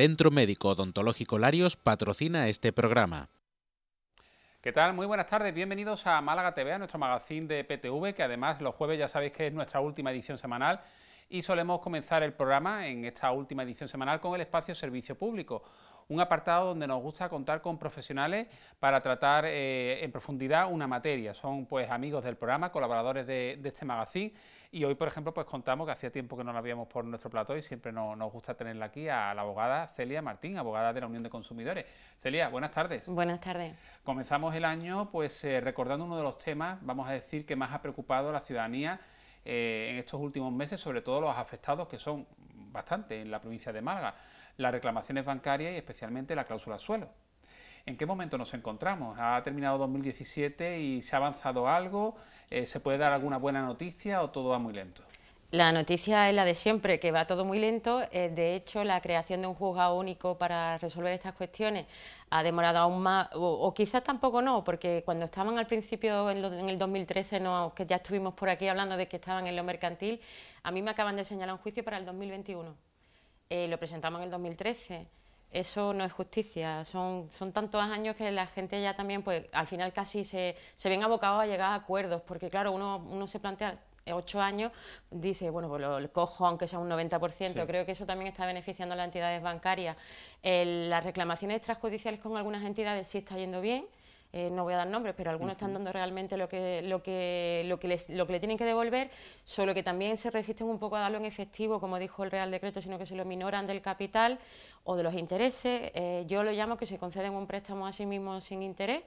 Centro Médico Odontológico Larios patrocina este programa. ¿Qué tal? Muy buenas tardes, bienvenidos a Málaga TV, a nuestro magazine de PTV, que además los jueves ya sabéis que es nuestra última edición semanal y solemos comenzar el programa en esta última edición semanal con el espacio Servicio Público, un apartado donde nos gusta contar con profesionales para tratar eh, en profundidad una materia. Son pues amigos del programa, colaboradores de, este magazine y hoy, por ejemplo, pues contamos que hacía tiempo que no la habíamos por nuestro plató y siempre nos, gusta tenerla aquí a la abogada Celia Martín, abogada de la Unión de Consumidores. Celia, buenas tardes. Buenas tardes. Comenzamos el año pues eh, recordando uno de los temas, vamos a decir, que más ha preocupado a la ciudadanía eh, en estos últimos meses, sobre todo los afectados que son bastante en la provincia de Málaga las reclamaciones bancarias y especialmente la cláusula suelo. ¿En qué momento nos encontramos? ¿Ha terminado 2017 y se ha avanzado algo? Eh, ¿Se puede dar alguna buena noticia o todo va muy lento? La noticia es la de siempre, que va todo muy lento. Eh, de hecho, la creación de un juzgado único para resolver estas cuestiones ha demorado aún más, o, quizás tampoco no, porque cuando estaban al principio, en, en el 2013, no, que ya estuvimos por aquí hablando de que estaban en lo mercantil, a mí me acaban de señalar un juicio para el 2021. Eh, lo presentamos en el 2013. Eso no es justicia, son, son tantos años que la gente ya también, pues al final casi se, se ven abocados a llegar a acuerdos, porque claro, uno, se plantea ocho años, dice, bueno, pues lo, cojo aunque sea un 90%, creo que eso también está beneficiando a las entidades bancarias. las reclamaciones extrajudiciales con algunas entidades sí está yendo bien, eh, no voy a dar nombres, pero algunos están dando realmente lo que, lo, que, lo, que les, lo que le tienen que devolver, solo que también se resisten un poco a darlo en efectivo, como dijo el Real Decreto, sino que se lo minoran del capital o de los intereses. Eh, yo lo llamo que se conceden un préstamo a sí mismo sin interés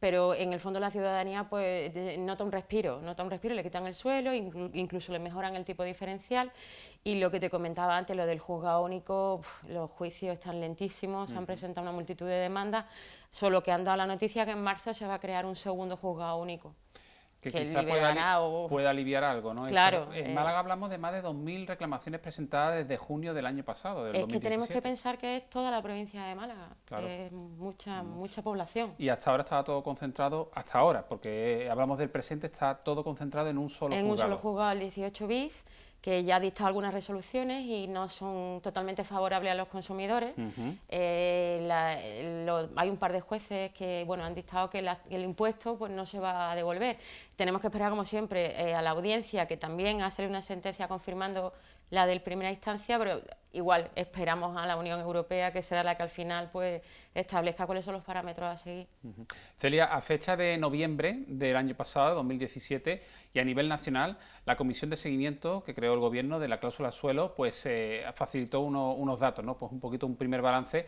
pero en el fondo la ciudadanía pues nota un respiro, nota un respiro, le quitan el suelo, incluso le mejoran el tipo diferencial y lo que te comentaba antes, lo del juzgado único, los juicios están lentísimos, se han presentado una multitud de demandas, solo que han dado la noticia que en marzo se va a crear un segundo juzgado único que, quizá pueda, pueda, aliviar algo, ¿no? Claro. En eh. Málaga hablamos de más de 2.000 reclamaciones presentadas desde junio del año pasado. es que tenemos que pensar que es toda la provincia de Málaga, es mucha, mucha población. Y hasta ahora estaba todo concentrado, hasta ahora, porque eh, hablamos del presente, está todo concentrado en un solo en En un solo juzgado, el 18 bis, que ya ha dictado algunas resoluciones y no son totalmente favorables a los consumidores. Eh, hay un par de jueces que bueno, han dictado que el impuesto pues, no se va a devolver. Tenemos que esperar, como siempre, eh, a la audiencia, que también ha salido una sentencia confirmando la del primera instancia, pero igual esperamos a la Unión Europea, que será la que al final pues establezca cuáles son los parámetros a seguir. Celia, a fecha de noviembre del año pasado, 2017, y a nivel nacional, la Comisión de Seguimiento que creó el Gobierno de la cláusula suelo, pues eh, facilitó unos datos, ¿no? pues un poquito un primer balance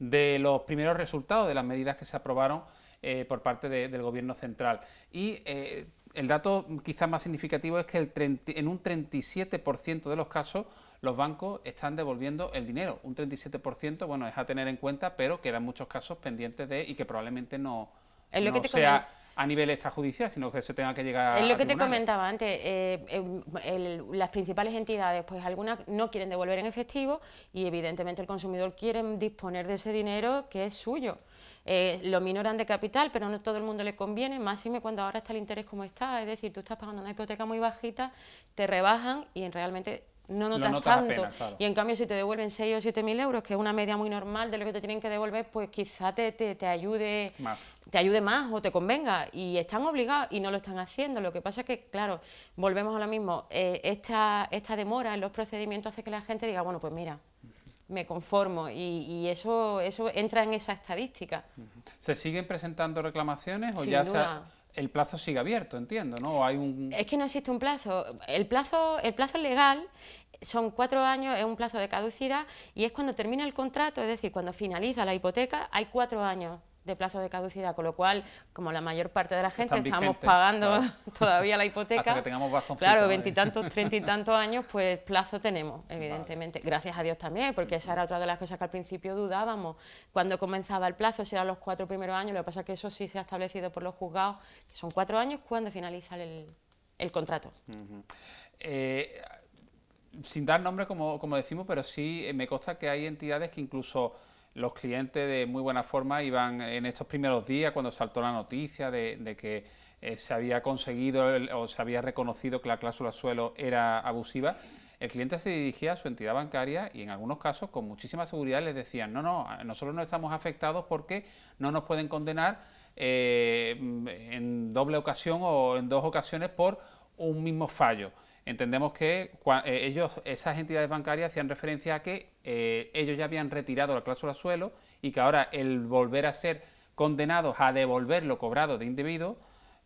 de los primeros resultados de las medidas que se aprobaron eh, por parte del Gobierno central. Y eh, el dato quizás más significativo es que el en un 37% de los casos los bancos están devolviendo el dinero. Un 37%, bueno, es a tener en cuenta, pero quedan muchos casos pendientes de y que probablemente no, sea a nivel extrajudicial, sino que se tenga que llegar a Es lo que te comentaba antes, eh, em, las principales entidades, pues algunas no quieren devolver en efectivo y evidentemente el consumidor quiere disponer de ese dinero que es suyo lo minoran de capital, pero no todo el mundo le conviene, me cuando ahora está el interés como está, es decir, tú estás pagando una hipoteca muy bajita, te rebajan y en realmente no notas, tanto. Y en cambio, si te devuelven 6 o 7 mil euros, que es una media muy normal de lo que te tienen que devolver, pues quizá te, te, ayude más. te ayude más o te convenga. Y están obligados y no lo están haciendo. Lo que pasa es que, claro, volvemos a lo mismo. Eh, esta, esta demora en los procedimientos hace que la gente diga, bueno, pues mira, me conformo y, eso, eso entra en esa estadística. ¿Se siguen presentando reclamaciones o ya el plazo sigue abierto, entiendo, ¿no? hay un... Es que no existe un plazo. El plazo, el plazo legal son cuatro años, es un plazo de caducidad y es cuando termina el contrato, es decir, cuando finaliza la hipoteca, hay cuatro años de plazo de caducidad, con lo cual, como la mayor parte de la gente estamos pagando todavía la hipoteca, claro, veintitantos, treinta y tantos años, pues plazo tenemos, evidentemente. Gracias a Dios también, porque esa era otra de las cosas que al principio dudábamos. Cuando comenzaba el plazo, si eran los cuatro primeros años, lo que pasa es que eso sí se ha establecido por los juzgados, que son cuatro años cuando finaliza el, contrato. Eh, sin dar nombre, como, como decimos, pero sí eh, me consta que hay entidades que incluso los clientes de muy buena forma iban en estos primeros días cuando saltó la noticia de, que eh, se había conseguido o se había reconocido que la cláusula suelo era abusiva, el cliente se dirigía a su entidad bancaria y en algunos casos con muchísima seguridad les decían, no, no, nosotros no estamos afectados porque no nos pueden condenar eh, en doble ocasión o en dos ocasiones por un mismo fallo entendemos que eh, ellos, esas entidades bancarias hacían referencia a que eh, ellos ya habían retirado la cláusula suelo y que ahora el volver a ser condenados a devolver lo cobrado de individuo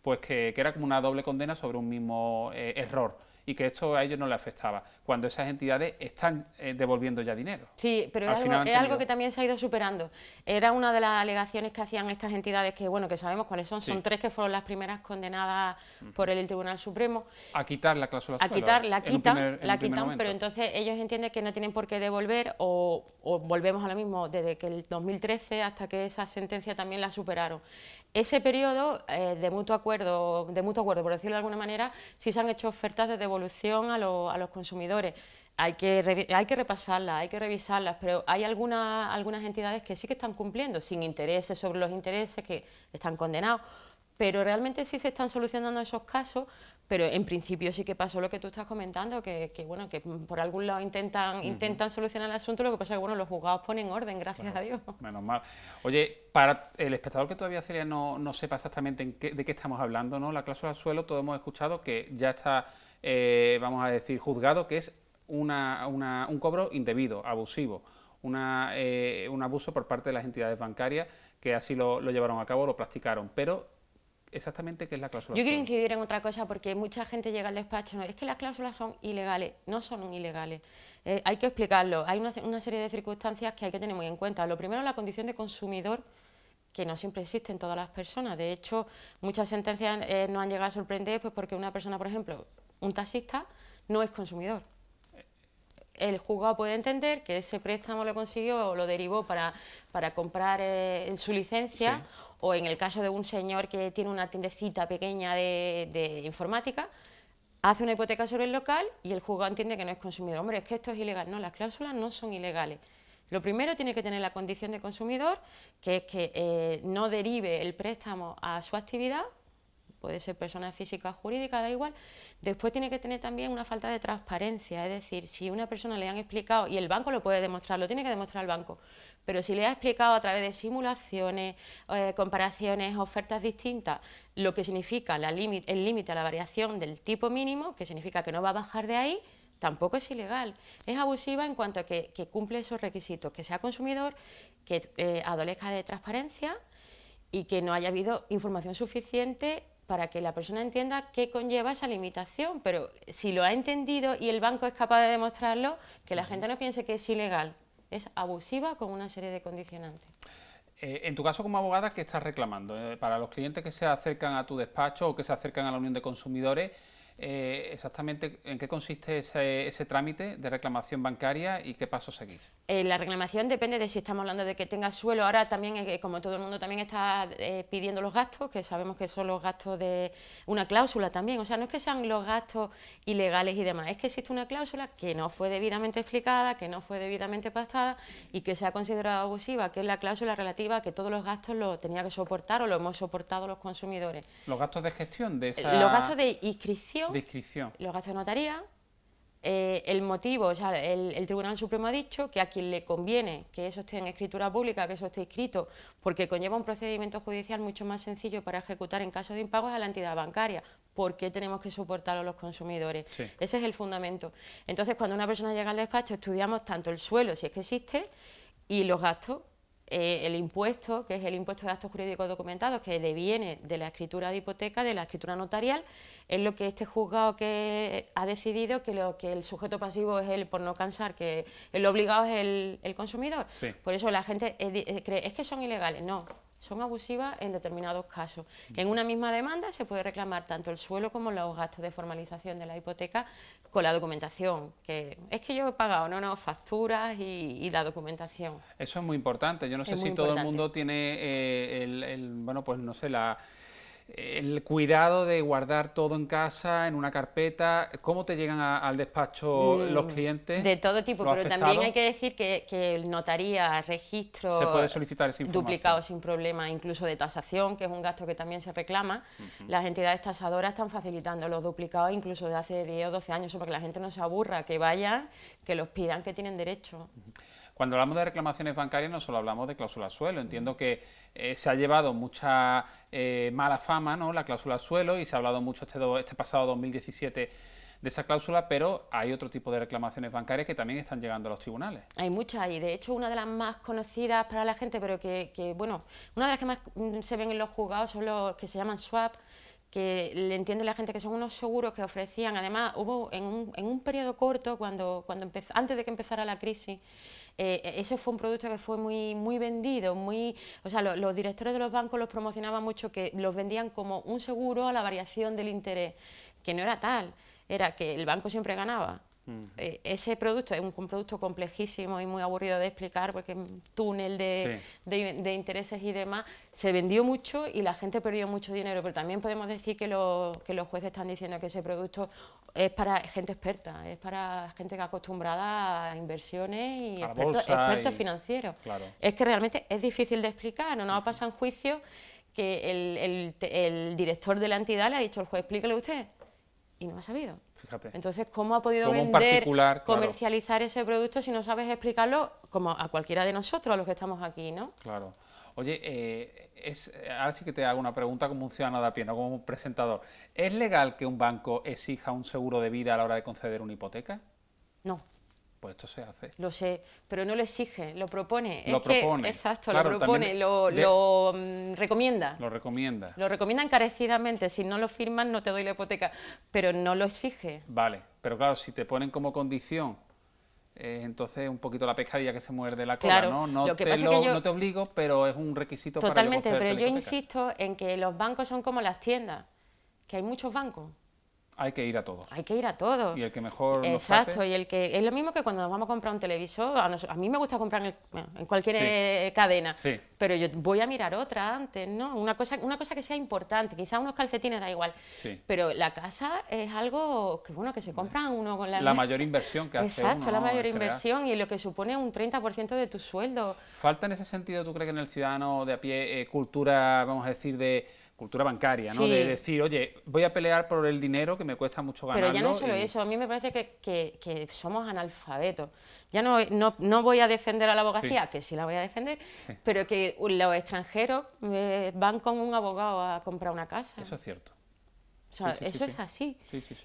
pues que, era como una doble condena sobre un mismo eh, error y que esto a ellos no les afectaba, cuando esas entidades están eh, devolviendo ya dinero. Sí, pero es algo, que también se ha ido superando. Era una de las alegaciones que hacían estas entidades, que bueno, que sabemos cuáles son, son tres que fueron las primeras condenadas por el Tribunal Supremo. A quitar la cláusula A quitar, la quitan, la quitan, pero entonces ellos entienden que no tienen por qué devolver o, o volvemos a lo mismo, desde que el 2013 hasta que esa sentencia también la superaron ese periodo, eh, de, mutuo acuerdo, de mutuo acuerdo, por decirlo de alguna manera, sí se han hecho ofertas de devolución a, a los consumidores. Hay que, hay que repasarlas, hay que revisarlas, pero hay algunas, algunas entidades que sí que están cumpliendo, sin intereses sobre los intereses que están condenados, pero realmente sí se están solucionando esos casos pero en principio sí que pasó lo que tú estás comentando, que, bueno, que por algún lado intentan, intentan solucionar el asunto, lo que pasa es que bueno, los juzgados ponen orden, gracias a Dios. Menos mal. Oye, para el espectador que todavía sería no, no sepa exactamente en qué, de qué estamos hablando, ¿no? La cláusula suelo, todos hemos escuchado que ya está, eh, vamos a decir, juzgado, que es una, una, un cobro indebido, abusivo. Una, eh, un abuso por parte de las entidades bancarias que así lo, lo llevaron a cabo, lo practicaron. Pero exactamente qué es la cláusula. Yo quiero incidir en otra cosa porque mucha gente llega al despacho, es que las cláusulas son ilegales, no son ilegales. Eh, hay que explicarlo, hay una, serie de circunstancias que hay que tener muy en cuenta. Lo primero, la condición de consumidor que no siempre existe en todas las personas. De hecho, muchas sentencias eh, no nos han llegado a sorprender pues, porque una persona, por ejemplo, un taxista, no es consumidor el juzgado puede entender que ese préstamo lo consiguió o lo derivó para, para comprar eh, su licencia o en el caso de un señor que tiene una tiendecita pequeña de, informática, hace una hipoteca sobre el local y el juzgado entiende que no es consumidor. Hombre, es que esto es ilegal. No, las cláusulas no son ilegales. Lo primero tiene que tener la condición de consumidor, que es que eh, no derive el préstamo a su actividad, puede ser persona física o jurídica, da igual. Después tiene que tener también una falta de transparencia, es decir, si una persona le han explicado, y el banco lo puede demostrar, lo tiene que demostrar el banco, pero si le ha explicado a través de simulaciones, eh, comparaciones, ofertas distintas, lo que significa el límite a la variación del tipo mínimo, que significa que no va a bajar de ahí, tampoco es ilegal. Es abusiva en cuanto a que, cumple esos requisitos, que sea consumidor, que eh, adolezca de transparencia y que no haya habido información suficiente para que la persona entienda qué conlleva esa limitación, pero si lo ha entendido y el banco es capaz de demostrarlo, que la gente no piense que es ilegal, es abusiva con una serie de condicionantes. Eh, en tu caso como abogada, ¿qué estás reclamando? Eh, para los clientes que se acercan a tu despacho o que se acercan a la Unión de Consumidores, eh, exactamente en qué consiste ese, trámite de reclamación bancaria y qué paso seguir. Eh, la reclamación depende de si estamos hablando de que tenga suelo. Ahora también, eh, como todo el mundo también está eh, pidiendo los gastos, que sabemos que son los gastos de una cláusula también. O sea, no es que sean los gastos ilegales y demás, es que existe una cláusula que no fue debidamente explicada, que no fue debidamente pactada y que se ha considerado abusiva, que es la cláusula relativa a que todos los gastos lo tenía que soportar o lo hemos soportado los consumidores. Los gastos de gestión de esa... Los gastos de inscripción los gastos de notaría, eh, el motivo, o sea, el, Tribunal Supremo ha dicho que a quien le conviene que eso esté en escritura pública, que eso esté escrito, porque conlleva un procedimiento judicial mucho más sencillo para ejecutar en caso de impago es a la entidad bancaria. ¿Por qué tenemos que soportarlo los consumidores? Ese es el fundamento. Entonces, cuando una persona llega al despacho, estudiamos tanto el suelo, si es que existe, y los gastos, eh, el impuesto, que es el impuesto de gastos jurídicos documentados, que deviene de la escritura de hipoteca, de la escritura notarial, es lo que este juzgado que ha decidido que lo que el sujeto pasivo es él por no cansar, que el obligado es el, el consumidor. Por eso la gente eh, eh, cree, es que son ilegales. No, son abusivas en determinados casos. En una misma demanda se puede reclamar tanto el suelo como los gastos de formalización de la hipoteca con la documentación, que es que yo he pagado, no, no, facturas y, la documentación. Eso es muy importante, yo no sé si todo el mundo tiene eh, el, bueno, pues no sé, la el cuidado de guardar todo en casa, en una carpeta, ¿cómo te llegan al despacho mm, los clientes? De todo tipo, pero también hay que decir que, que notaría, registro, se puede solicitar duplicado sin problema, incluso de tasación, que es un gasto que también se reclama. Las entidades tasadoras están facilitando los duplicados incluso de hace 10 o 12 años, para que la gente no se aburra, que vayan, que los pidan, que tienen derecho. Cuando hablamos de reclamaciones bancarias no solo hablamos de cláusula suelo, entiendo que eh, se ha llevado mucha eh, mala fama ¿no? la cláusula suelo y se ha hablado mucho este, este pasado 2017 de esa cláusula, pero hay otro tipo de reclamaciones bancarias que también están llegando a los tribunales. Hay muchas y de hecho una de las más conocidas para la gente, pero que, bueno, una de las que más mm, se ven en los juzgados son los que se llaman swap, que le entiende la gente que son unos seguros que ofrecían, además hubo en un, periodo corto, cuando, cuando antes de que empezara la crisis, eh, e, ese eso fue un producto que fue muy, muy vendido, muy, o sea, los directores de los bancos los promocionaban mucho, que los vendían como un seguro a la variación del interés, que no era tal, era que el banco siempre ganaba eh, ese producto es un, producto complejísimo y muy aburrido de explicar porque es un túnel de, intereses y demás. Se vendió mucho y la gente perdió mucho dinero, pero también podemos decir que, los jueces están diciendo que ese producto es para gente experta, es para gente que acostumbrada a inversiones y a expertos, financieros. Es que realmente es difícil de explicar, no nos pasa en juicio que el, director de la entidad le ha dicho al juez, explíquele usted, y no ha sabido. Entonces, ¿cómo ha podido vender, comercializar ese producto si no sabes explicarlo como a cualquiera de nosotros, a los que estamos aquí, ¿no? Claro. Oye, eh, es, ahora sí que te hago una pregunta como un ciudadano de a pie, no como un presentador. ¿Es legal que un banco exija un seguro de vida a la hora de conceder una hipoteca? No pues esto se hace. Lo sé, pero no lo exige, lo propone. Lo propone. exacto, lo propone, lo, mm, recomienda. Lo recomienda. Lo recomienda encarecidamente, si no lo firman no te doy la hipoteca, pero no lo exige. Vale, pero claro, si te ponen como condición eh, entonces, un poquito la pescadilla que se muerde la cola, ¿no? No, te obligo, pero es un requisito totalmente, Totalmente, pero yo insisto en que los bancos son como las tiendas, que hay muchos bancos. Hay que ir a todo. Hay que ir a todo. Y el que mejor. Exacto, y el que. Es lo mismo que cuando nos vamos a comprar un televisor. A, mí me gusta comprar en, cualquier eh, cadena. Sí. Pero yo voy a mirar otra antes, ¿no? Una cosa, una cosa que sea importante. Quizá unos calcetines da igual. Pero la casa es algo que, bueno, que se compra uno con la. La mayor inversión que hace. Exacto, la mayor inversión y lo que supone un 30% de tu sueldo. ¿Falta en ese sentido, tú crees que en el ciudadano de a pie, eh, cultura, vamos a decir, de cultura bancaria, ¿no? De decir, oye, voy a pelear por el dinero que me cuesta mucho ganarlo. Pero ya no solo eso, a mí me parece que, que, somos analfabetos. Ya no, no, voy a defender a la abogacía, que sí la voy a defender, pero que los extranjeros eh, van con un abogado a comprar una casa. Eso es cierto. O sea, eso es así.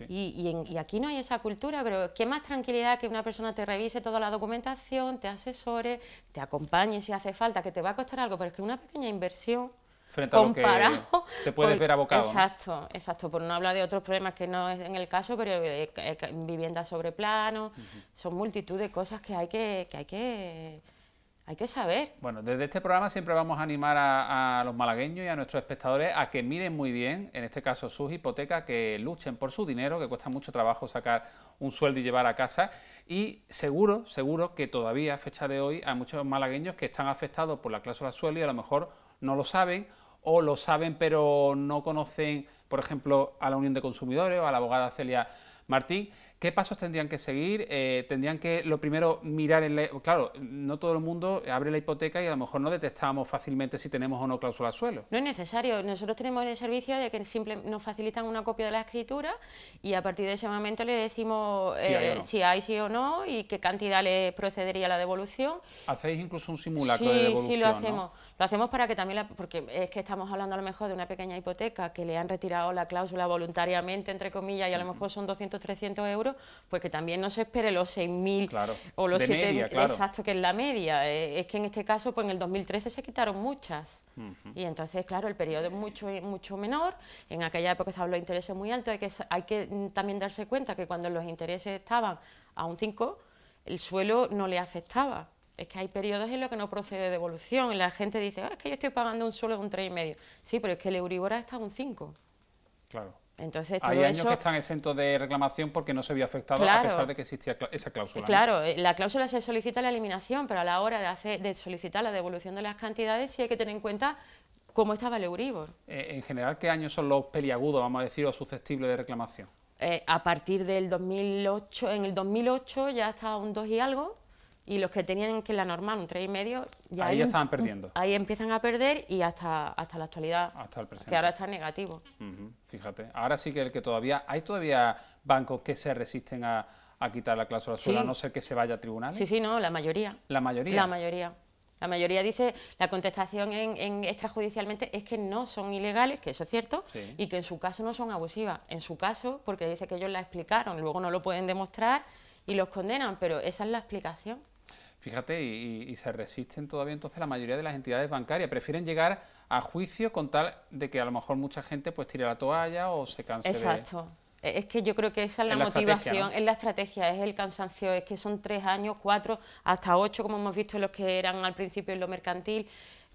Y, en, y, aquí no hay esa cultura, pero qué más tranquilidad que una persona te revise toda la documentación, te asesore, te acompañe si hace falta, que te va a costar algo, pero es que una pequeña inversión frente comparado a lo que te puedes ver abocado. Exacto, exacto. Por no hablar de otros problemas que no es en el caso, pero eh, eh, vivienda sobre plano, son multitud de cosas que hay que, que hay que hay que saber. Bueno, desde este programa siempre vamos a animar a, los malagueños y a nuestros espectadores a que miren muy bien, en este caso sus hipotecas, que luchen por su dinero, que cuesta mucho trabajo sacar un sueldo y llevar a casa. Y seguro, seguro que todavía a fecha de hoy hay muchos malagueños que están afectados por la cláusula suelo y a lo mejor no lo saben o lo saben pero no conocen, por ejemplo, a la Unión de Consumidores o a la abogada Celia Martín. ¿Qué pasos tendrían que seguir? Eh, tendrían que, lo primero, mirar en Claro, no todo el mundo abre la hipoteca y a lo mejor no detectamos fácilmente si tenemos o no cláusula suelo. No es necesario. Nosotros tenemos el servicio de que simplemente nos facilitan una copia de la escritura y a partir de ese momento le decimos si eh, hay sí o no y qué cantidad le procedería la devolución. Hacéis incluso un simulacro de devolución, Sí, lo hacemos. Lo hacemos para que también, porque es que estamos hablando a lo mejor de una pequeña hipoteca que le han retirado la cláusula voluntariamente, entre comillas, y a lo mejor son 200, 300 euros, pues que también no se espere los 6.000 o los 7.000, claro. exacto, que es la media. Eh, es que en este caso, pues en el 2013 se quitaron muchas. Y entonces, claro, el periodo es mucho, mucho menor. En aquella época estaban los intereses muy altos. Hay que, hay que mm, también darse cuenta que cuando los intereses estaban a un 5, el suelo no le afectaba. Es que hay periodos en los que no procede devolución y la gente dice, ah, es que yo estoy pagando un solo... de un y medio... Sí, pero es que el Euribor ha estado un 5. Claro. Entonces, todo Hay años que están exentos de reclamación porque no se vio afectado a pesar de que existía esa cláusula. Claro, eh, la cláusula se solicita la eliminación, pero a la hora de, hacer, de solicitar la devolución de las cantidades sí hay que tener en cuenta cómo estaba el Euribor. Eh, en general, ¿qué años son los peliagudos, vamos a decir, o susceptibles de reclamación? Eh, a partir del 2008, en el 2008 ya estaba un dos y algo, y los que tenían que la normal un 3,5 ahí ya estaban perdiendo. Ahí empiezan a perder y hasta, hasta la actualidad, hasta el presente. que ahora está negativo. Fíjate, ahora sí que el que todavía hay todavía bancos que se resisten a, quitar la cláusula sí. no ser que se vaya a tribunal Sí, sí, no, la mayoría. La mayoría. La mayoría. La mayoría dice, la contestación en, extrajudicialmente es que no son ilegales, que eso es cierto, y que en su caso no son abusivas. En su caso, porque dice que ellos la explicaron, luego no lo pueden demostrar y los condenan, pero esa es la explicación. Fíjate, y, se resisten todavía entonces la mayoría de las entidades bancarias. Prefieren llegar a juicio con tal de que a lo mejor mucha gente pues tire la toalla o se canse Exacto. E, es que yo creo que esa es la, motivación, es la estrategia, es el cansancio, es que son tres años, cuatro, hasta ocho, como hemos visto los que eran al principio en lo mercantil.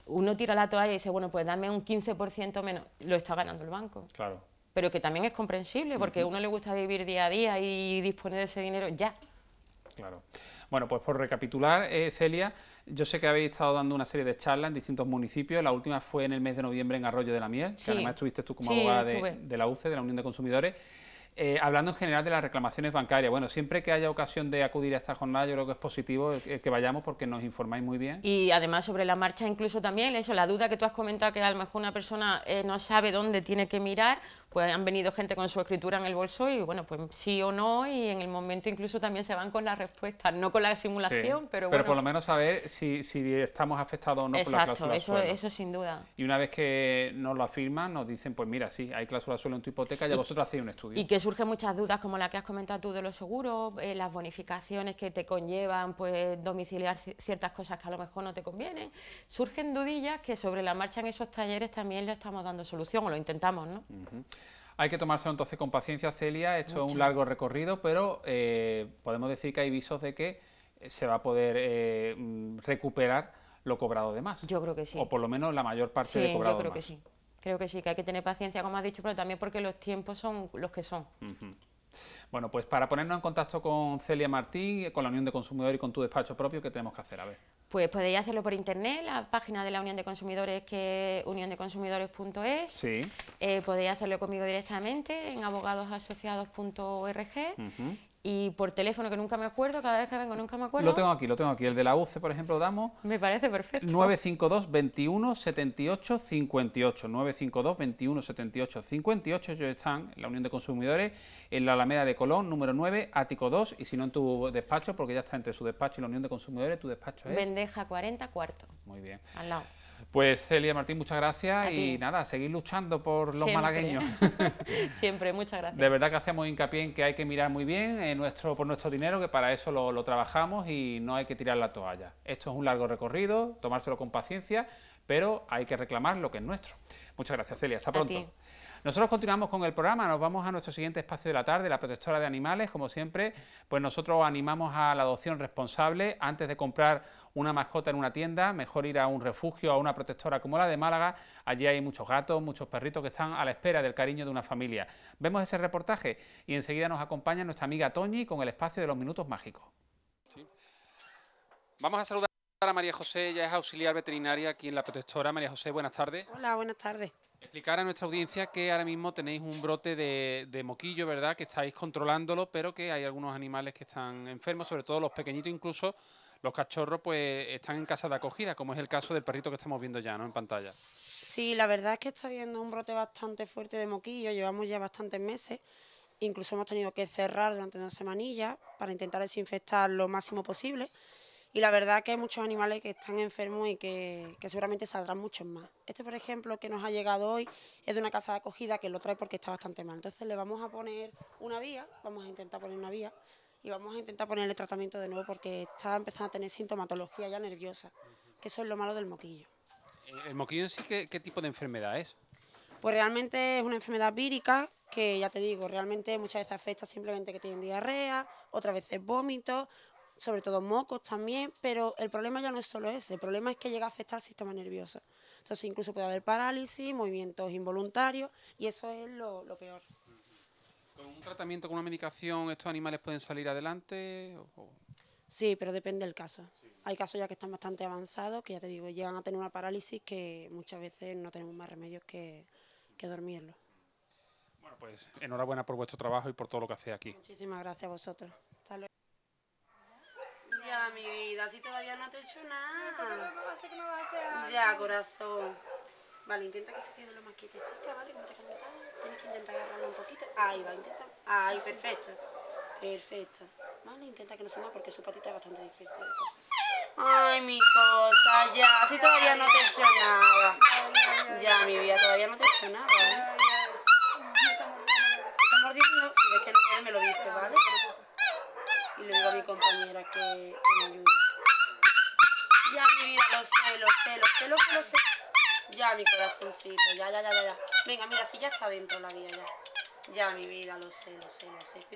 Uno tira la toalla y dice, bueno, pues dame un 15% menos. Lo está ganando el banco. Claro. Pero que también es comprensible, porque a uno le gusta vivir día a día y disponer de ese dinero ya. Claro. Bueno, pues por recapitular, eh, Celia, yo sé que habéis estado dando una serie de charlas en distintos municipios. La última fue en el mes de noviembre en Arroyo de la Miel, que además estuviste tú como abogada de, la UCE, de la Unión de Consumidores. Eh, hablando en general de las reclamaciones bancarias, bueno, siempre que haya ocasión de acudir a esta jornada, yo creo que es positivo que vayamos porque nos informáis muy bien. Y además sobre la marcha, incluso también, eso, la duda que tú has comentado, que a lo mejor una persona eh, no sabe dónde tiene que mirar pues han venido gente con su escritura en el bolso y bueno, pues sí o no, y en el momento incluso también se van con las respuestas, no con la simulación, pero bueno. Pero por lo menos saber si, si estamos afectados o no Exacto, por la cláusula eso, eso sin duda. Y una vez que nos lo afirman, nos dicen, pues mira, sí, hay cláusula suelo en tu hipoteca, y, vosotros hacéis un estudio. Y que surgen muchas dudas como la que has comentado tú de los seguros, eh, las bonificaciones que te conllevan, pues domiciliar ciertas cosas que a lo mejor no te convienen. Surgen dudillas que sobre la marcha en esos talleres también le estamos dando solución, o lo intentamos, ¿no? Hay que tomárselo entonces con paciencia, Celia. Esto es un largo recorrido, pero eh, podemos decir que hay visos de que eh, se va a poder eh, mm, recuperar lo cobrado de más. Yo creo que sí. O por lo menos la mayor parte de cobrado yo creo que sí. Creo que sí, que hay que tener paciencia, como has dicho, pero también porque los tiempos son los que son. Bueno, pues para ponernos en contacto con Celia Martín, con la Unión de Consumidores y con tu despacho propio, ¿qué tenemos que hacer? A ver. Pues podéis hacerlo por internet, la página de la Unión de Consumidores que es uniondeconsumidores.es. Sí. Eh, podéis hacerlo conmigo directamente en abogadosasociados.org y por teléfono, que nunca me acuerdo, cada vez que vengo nunca me acuerdo. Lo tengo aquí, lo tengo aquí. El de la UCE, por ejemplo, damos. Me parece perfecto. 952 21 78 58. 952 21 78 58. Ellos están en la Unión de Consumidores, en la Alameda de Colón, número 9, ático 2. Y si no en tu despacho, porque ya está entre su despacho y la Unión de Consumidores, tu despacho es. Vendeja 40, cuarto. Muy bien. Al lado. Pues Celia Martín, muchas gracias y nada, seguir luchando por los malagueños. Siempre, muchas gracias. De verdad que hacemos hincapié en que hay que mirar muy bien eh, nuestro, por nuestro dinero, que para eso lo trabajamos y no hay que tirar la toalla. Esto es un largo recorrido, tomárselo con paciencia, pero hay que reclamar lo que es nuestro. Muchas gracias, Celia. Hasta pronto. Nosotros continuamos con el programa, nos vamos a nuestro siguiente espacio de la tarde, la protectora de animales. Como siempre, pues nosotros animamos a la adopción responsable. Antes de comprar una mascota en una tienda, mejor ir a un refugio, a una protectora como la de Málaga. Allí hay muchos gatos, muchos perritos que están a la espera del cariño de una familia. Vemos ese reportaje y enseguida nos acompaña nuestra amiga Toñi con el espacio de los minutos mágicos. Vamos a saludar a María José, ella es auxiliar veterinaria aquí en la protectora. María José, buenas tardes. Hola, buenas tardes. Explicar a nuestra audiencia que ahora mismo tenéis un brote de, moquillo, ¿verdad? Que estáis controlándolo, pero que hay algunos animales que están enfermos, sobre todo los pequeñitos, incluso los cachorros, pues están en casa de acogida, como es el caso del perrito que estamos viendo ya, ¿no? En pantalla. Sí, la verdad es que está habiendo un brote bastante fuerte de moquillo, llevamos ya bastantes meses. Incluso hemos tenido que cerrar durante una semanillas para intentar desinfectar lo máximo posible y la verdad que hay muchos animales que están enfermos y que, seguramente saldrán muchos más. Este, por ejemplo, que nos ha llegado hoy es de una casa de acogida que lo trae porque está bastante mal. Entonces le vamos a poner una vía, vamos a intentar poner una vía y vamos a intentar ponerle tratamiento de nuevo porque está empezando a tener sintomatología ya nerviosa, que eso es lo malo del moquillo. Eh, ¿El moquillo en sí qué, qué tipo de enfermedad es? Pues realmente es una enfermedad vírica que ya te digo, realmente muchas veces afecta simplemente que tienen diarrea, otras veces vómitos, sobre todo mocos también, pero el problema ya no es solo ese, el problema es que llega a afectar al sistema nervioso. Entonces incluso puede haber parálisis, movimientos involuntarios y eso es lo, peor. ¿Con un tratamiento, con una medicación, estos animales pueden salir adelante? Sí, pero depende del caso. Hay casos ya que están bastante avanzados, que ya te digo, llegan a tener una parálisis que muchas veces no tenemos más remedios que, dormirlo. Bueno, pues enhorabuena por vuestro trabajo y por todo lo que hacéis aquí. Muchísimas gracias a vosotros. Hasta luego. Ya, mi vida, si todavía no te he hecho nada. a hacer Ya, corazón. Vale, intenta que se quede lo más quietecita, ¿vale? no te tienes que intentar agarrarlo un poquito. Ahí va, intenta. Ahí, perfecto. Perfecto. Vale, intenta que no se mueva porque su patita es bastante difícil. Ay, mi cosa, ya. Si todavía no te he hecho nada. Ya, mi vida, todavía no te he hecho nada, ¿eh? mordiendo? Si ves que no me lo dices, ¿vale? y le digo a mi compañera que, me ayuda Ya mi vida, lo sé, lo sé, lo sé, lo sé, lo sé. Ya mi corazoncito, ya, ya, ya, ya, Venga, mira, si ya está dentro la vida, ya. Ya mi vida, lo sé, lo sé, lo sé.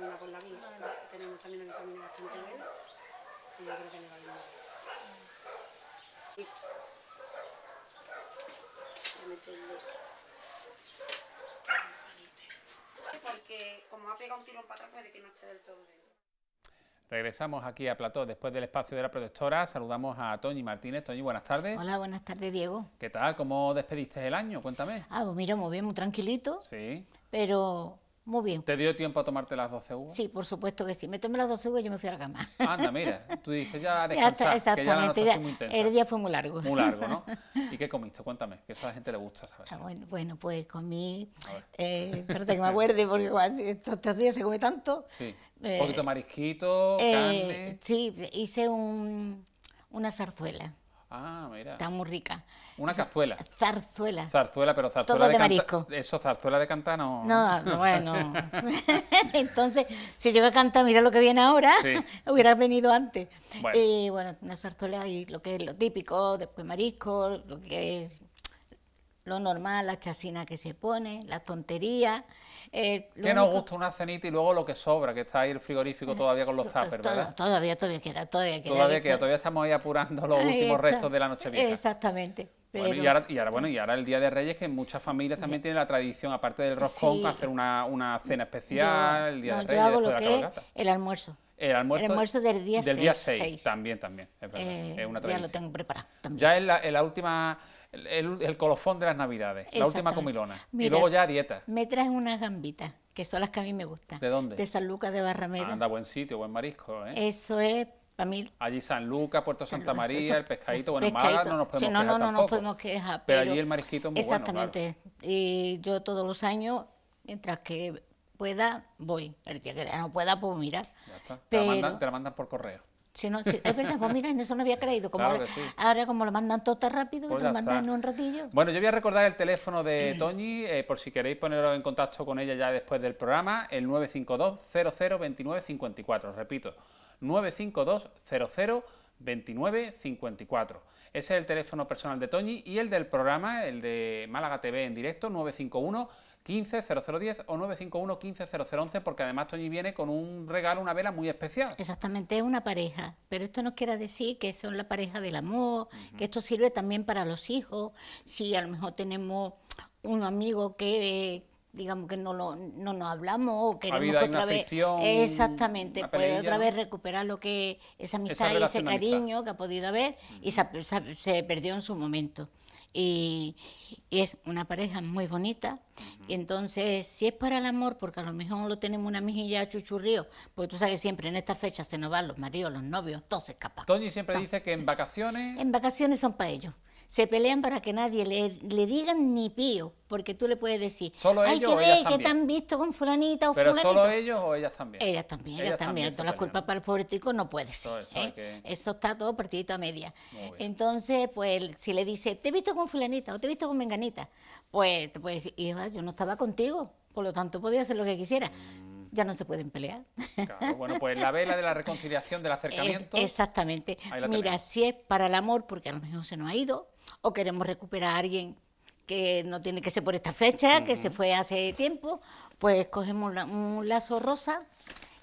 Tenemos también bien. Regresamos aquí a Plató después del espacio de la protectora. Saludamos a Toñi Martínez. Toñi, buenas tardes. Hola, buenas tardes, Diego. ¿Qué tal? ¿Cómo despediste el año? Cuéntame. Ah, pues mira, muy bien, muy tranquilito. Sí. Pero muy bien. ¿Te dio tiempo a tomarte las 12 uvas? Sí, por supuesto que sí. Me tomé las 12 uvas y yo me fui a la cama. Anda, mira, tú dices ya descansar, Exactamente. Que ya El día fue muy largo. Muy largo, ¿no? ¿Y qué comiste? Cuéntame, que eso a la gente le gusta saber. Ah, bueno, pues comí, eh, espérate que me acuerde, porque estos, días se come tanto. Sí, un eh, poquito de marisquito, eh, carne. Sí, hice una zarzuela. Ah, mira. Está muy rica. Una cazuela. Zarzuela. Zarzuela, pero zarzuela Todo de, de marisco. Eso, zarzuela de cantar no. No, bueno. Entonces, si yo a canta, mira lo que viene ahora, ...hubiera hubieras venido antes. Bueno. Y bueno, una zarzuela y lo que es lo típico, después marisco, lo que es lo normal, la chacina que se pone, la tontería. Eh, que nos gusta una cenita y luego lo que sobra, que está ahí el frigorífico eh, todavía con los tuppers, ¿verdad? Todavía, todavía queda, todavía queda. Todavía queda, todavía estamos ahí apurando los últimos restos de la noche vieja. Exactamente y ahora, bueno, y ahora el Día de Reyes, que muchas familias también tienen la tradición, aparte del roscón, hacer una, cena especial, yo, el Día de Reyes. hago lo que es el almuerzo. El almuerzo, del día 6. Del día 6, también, también. Eh, ya lo tengo preparado. Ya es la, última... El, colofón de las navidades, la última comilona. y luego ya dieta. Me traes unas gambitas, que son las que a mí me gustan. ¿De dónde? De San Lucas de Barrameda. anda, buen sitio, buen marisco. ¿eh? Eso es Allí San Lucas, Puerto Santa María, el pescadito, bueno, Málaga no nos podemos no, quejar podemos Pero, allí el marisquito muy Exactamente. Bueno, Y yo todos los años, mientras que pueda, voy. El día que no pueda, pues mira. Ya está. te, te, la mandan, por correo es verdad, pues mira, en eso no había creído. Como ahora, como lo mandan todo tan rápido, lo pues mandan en un ratillo. Bueno, yo voy a recordar el teléfono de Toñi, eh, por si queréis poneros en contacto con ella ya después del programa, el 952 2954 Repito, 952 2954 Ese es el teléfono personal de Toñi y el del programa, el de Málaga TV en directo, 951 150010 o 951 150011 porque además Toñi viene con un regalo, una vela muy especial. Exactamente, es una pareja, pero esto no quiere decir que son la pareja del amor, que esto sirve también para los hijos, si a lo mejor tenemos un amigo que... digamos que no, lo, nos hablamos o queremos que otra vez exactamente pues otra vez recuperar lo que esa amistad y ese cariño que ha podido haber y se, se perdió en su momento y, es una pareja muy bonita. ...y Entonces, si es para el amor, porque a lo mejor lo tenemos una mejilla chuchurrío, porque tú sabes siempre en estas fechas se nos van los maridos, los novios, todo se escapa. Tony siempre dice que en vacaciones... En vacaciones son para ellos se pelean para que nadie le, le digan ni pío, porque tú le puedes decir, hay que ver que te han visto con fulanita o fulanita. solo ellos o ellas también? Ellas también, ellas, también. Entonces las culpas para el pobre no puede ser. ¿eh? eso, está todo partidito a media. Entonces, pues, si le dice, te he visto con fulanita o te he visto con menganita, pues te puede decir, hija, yo no estaba contigo, por lo tanto podía hacer lo que quisiera. Mm. ya no se pueden pelear. Claro, bueno, pues la vela de la reconciliación, del eh, acercamiento. exactamente. Mira, si es para el amor, porque a lo mejor se nos ha ido, o queremos recuperar a alguien que no tiene que ser por esta fecha, que se fue hace tiempo, pues cogemos un lazo rosa,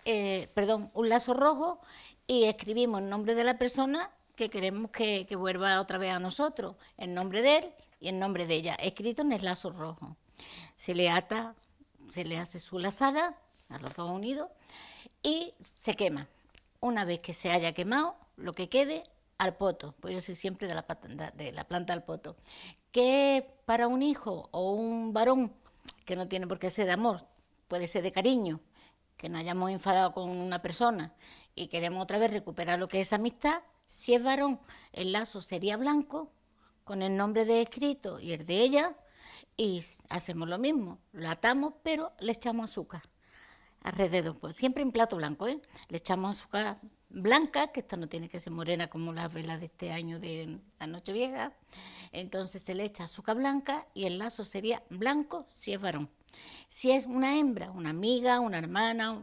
eh, perdón, un lazo rojo y escribimos el nombre de la persona que queremos que, que, vuelva otra vez a nosotros, el nombre de él y el nombre de ella, escrito en el lazo rojo. Se le ata, se le hace su lazada a los dos unidos y se quema. Una vez que se haya quemado, lo que quede al poto, pues yo soy siempre de la, planta al poto, que para un hijo o un varón, que no tiene por qué ser de amor, puede ser de cariño, que nos hayamos enfadado con una persona y queremos otra vez recuperar lo que es amistad, si es varón, el lazo sería blanco, con el nombre de escrito y el de ella, y hacemos lo mismo, lo atamos, pero le echamos azúcar alrededor, pues siempre en plato blanco, ¿eh? le echamos azúcar blanca, que esta no tiene que ser morena como las velas de este año de la Nochevieja. Entonces se le echa azúcar blanca y el lazo sería blanco si es varón. Si es una hembra, una amiga, una hermana,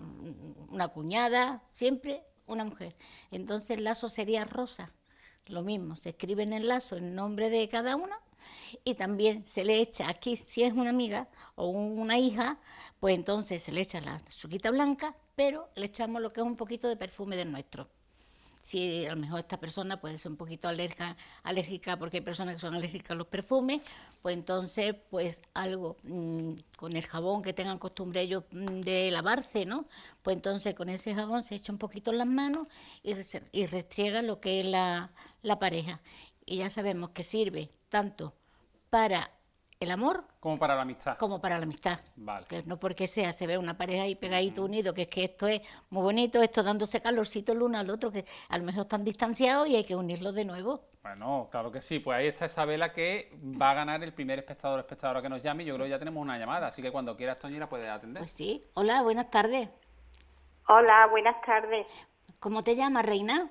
una cuñada, siempre una mujer. Entonces el lazo sería rosa. Lo mismo, se escribe en el lazo el nombre de cada uno y también se le echa aquí, si es una amiga, o una hija, pues entonces se le echa la suquita blanca, pero le echamos lo que es un poquito de perfume de nuestro. Si a lo mejor esta persona puede ser un poquito alérgica, porque hay personas que son alérgicas a los perfumes, pues entonces, pues algo mm, con el jabón que tengan costumbre ellos mm, de lavarse, ¿no? Pues entonces con ese jabón se echa un poquito en las manos y, restriega lo que es la, la pareja. Y ya sabemos que sirve tanto para el amor. Como para la amistad. Como para la amistad. Vale. Que no porque sea, se ve una pareja ahí pegadito, unido, que es que esto es muy bonito, esto dándose calorcito el uno al otro, que a lo mejor están distanciados y hay que unirlos de nuevo. Bueno, claro que sí. Pues ahí está esa vela que va a ganar el primer espectador o espectadora que nos llame. Yo creo que ya tenemos una llamada, así que cuando quieras, Toñi, puede puedes atender. Pues sí. Hola, buenas tardes. Hola, buenas tardes. ¿Cómo te llamas, Reina?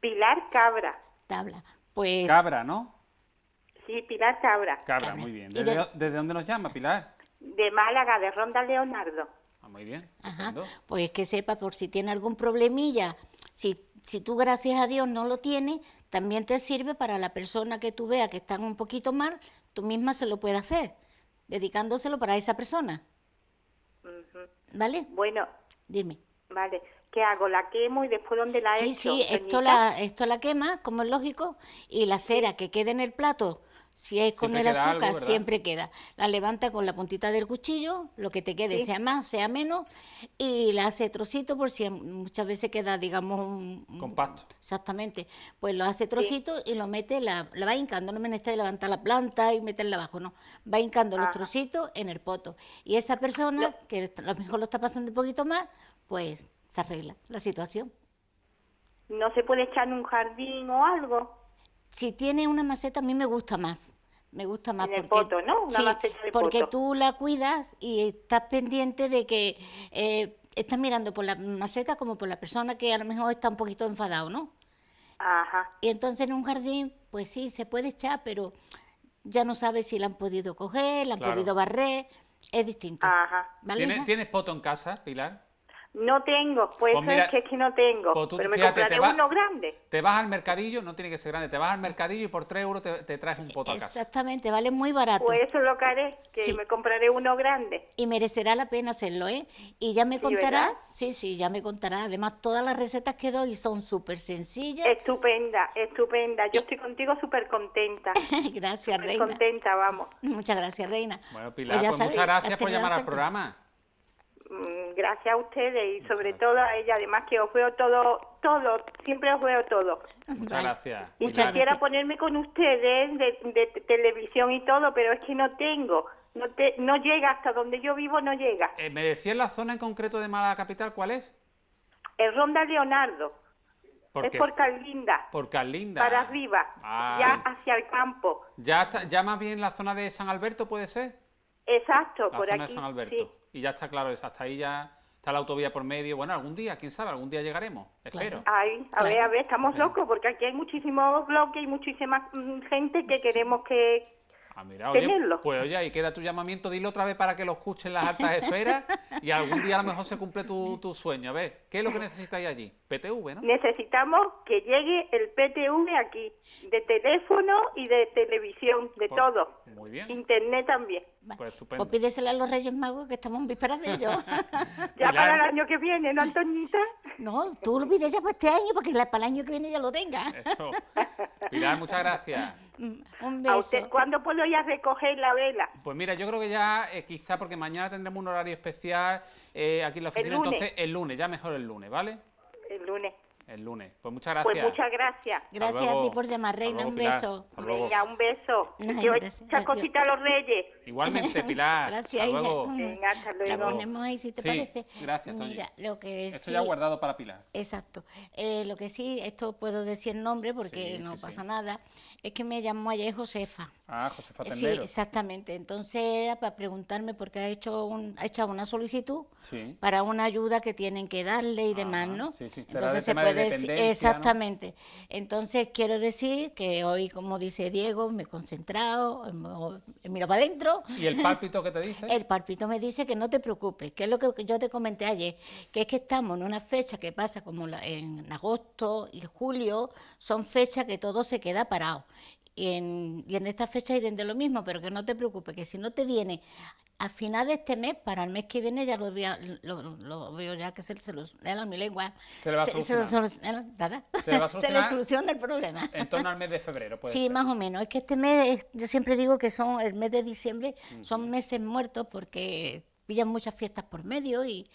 Pilar Cabra. Tabla. Pues. Cabra, ¿no? Sí, Pilar Cabra. Cabra, muy bien. ¿Desde, de... dónde nos llama, Pilar? De Málaga, de Ronda Leonardo. Ah, muy bien. Ajá. Pues que sepa, por si tiene algún problemilla, si, si tú, gracias a Dios, no lo tienes, también te sirve para la persona que tú veas que está un poquito mal, tú misma se lo puedes hacer, dedicándoselo para esa persona. ¿Vale? Bueno. Dime. Vale. ¿Qué hago? ¿La quemo y después dónde la echo? Sí, sí, esto la, esto la quema, como es lógico, y la cera que quede en el plato si es con el azúcar, siempre queda. La levanta con la puntita del cuchillo, lo que te quede, sea más, sea menos, y la hace trocito por si muchas veces queda, digamos, un, compacto. Exactamente. Pues lo hace trocito y lo mete, la, va hincando, no me necesita levantar la planta y meterla abajo, no. Va hincando los trocitos en el poto. Y esa persona, que a lo mejor lo está pasando un poquito más, pues se arregla la situación. ¿No se puede echar en un jardín o algo? si tiene una maceta, a mí me gusta más. Me gusta más en porque, poto, ¿no? Una sí, de porque tú la cuidas y estás pendiente de que eh, estás mirando por la maceta como por la persona que a lo mejor está un poquito enfadado, ¿no? Ajá. Y entonces en un jardín, pues sí, se puede echar, pero ya no sabes si la han podido coger, la han podido barrer, es distinto. Ajá. ¿Tienes, ¿Tienes poto en casa, Pilar? Pues no tengo, pues, es, que no tengo. pero me compraré uno grande. Te vas al mercadillo, no tiene que ser grande, te vas al mercadillo y por 3 euros te, traes un acá Exactamente, vale muy barato. Pues eso lo que haré, que me compraré uno grande. Y merecerá la pena hacerlo, ¿eh? Y ya me contará, sí, sí, ya me contará. Además, todas las recetas que doy son súper sencillas. Estupenda, estupenda. Yo estoy contigo súper contenta. gracias, Reina. contenta, vamos. Muchas gracias, Reina. Bueno, pues Pilar, pues muchas gracias por llamar al programa. Mm, gracias a ustedes y sobre todo a ella, además que os veo todo, todo, siempre os veo todo. Muchas gracias. Y quisiera ponerme con ustedes de, televisión y todo, pero es que no tengo. No, te, no llega hasta donde yo vivo, no llega. Eh, ...me ¿Me en la zona en concreto de Málaga Capital cuál es? Es Ronda Leonardo. es por Carlinda. Por Carlinda. Para arriba, ya hacia el campo. Ya, ya más bien la zona de San Alberto puede ser. Exacto, por zona y ya está claro, hasta ahí ya está la autovía por medio. Bueno, algún día, quién sabe, algún día llegaremos, espero. Ay, a ver, a ver, estamos locos porque aquí hay muchísimos bloques y muchísima mm, gente que queremos que Ah, pues oye, ahí queda tu llamamiento, dilo otra vez para que lo escuchen las altas esferas y algún día a lo mejor se cumple tu, sueño. A ver, ¿qué es lo que necesitáis allí? PTV, ¿no? Necesitamos que llegue el PTV aquí, de teléfono y de televisión, de todo. Muy bien. Internet también. Pues estupendo. Pues pídeselo a los Reyes Magos que estamos en vísperas de ellos. ya para el año que viene, ¿no, Antonita? No, tú lo ya para este año porque para el año que viene ya lo tenga. Eso. Pilar, muchas gracias. Mm, un beso. cuándo puedo ya recoger la vela? Pues mira, yo creo que ya, eh, quizá porque mañana tendremos un horario especial eh, aquí en la oficina, entonces el lunes, ya mejor el lunes, ¿vale? El lunes. El lunes. Pues muchas pues gracias. Pues muchas gracias. Gracias a ti por llamar, Reina. un beso. Venga, un beso. a los reyes. Igualmente, Pilar. gracias, hasta luego. Mm. Venga, ponemos ahí, si te sí, parece. Gracias, Toño Mira, lo que esto ya guardado para Pilar. Exacto. Eh, lo que sí, esto puedo decir nombre porque no pasa nada es que me llamó ayer Josefa. Ah, Josefa Tendero. Sí, exactamente. Entonces era para preguntarme porque ha hecho un, ha hecho una solicitud para una ayuda que tienen que darle y demás, ¿no? Sí, sí, Entonces se puede decir, exactamente. Entonces quiero decir que hoy, como dice Diego, me he concentrado, em, me, miro para adentro. ¿Y el párpito que te dice? el palpito me dice que no te preocupes, que es lo que yo te comenté ayer, que es que estamos en una fecha que pasa como la, en agosto y julio, son fechas que todo se queda parado y en, y en esta fecha irán de lo mismo, pero que no te preocupes, que si no te viene a final de este mes, para el mes que viene ya lo, veo, ya que se, se mi lengua. Se le va a solucionar. Eh, se, le, soluciona el problema. En torno al mes de febrero, puede Sí, más o menos. Es que este mes, yo siempre digo que son el mes de diciembre, son meses muertos porque pillan muchas fiestas por medio y,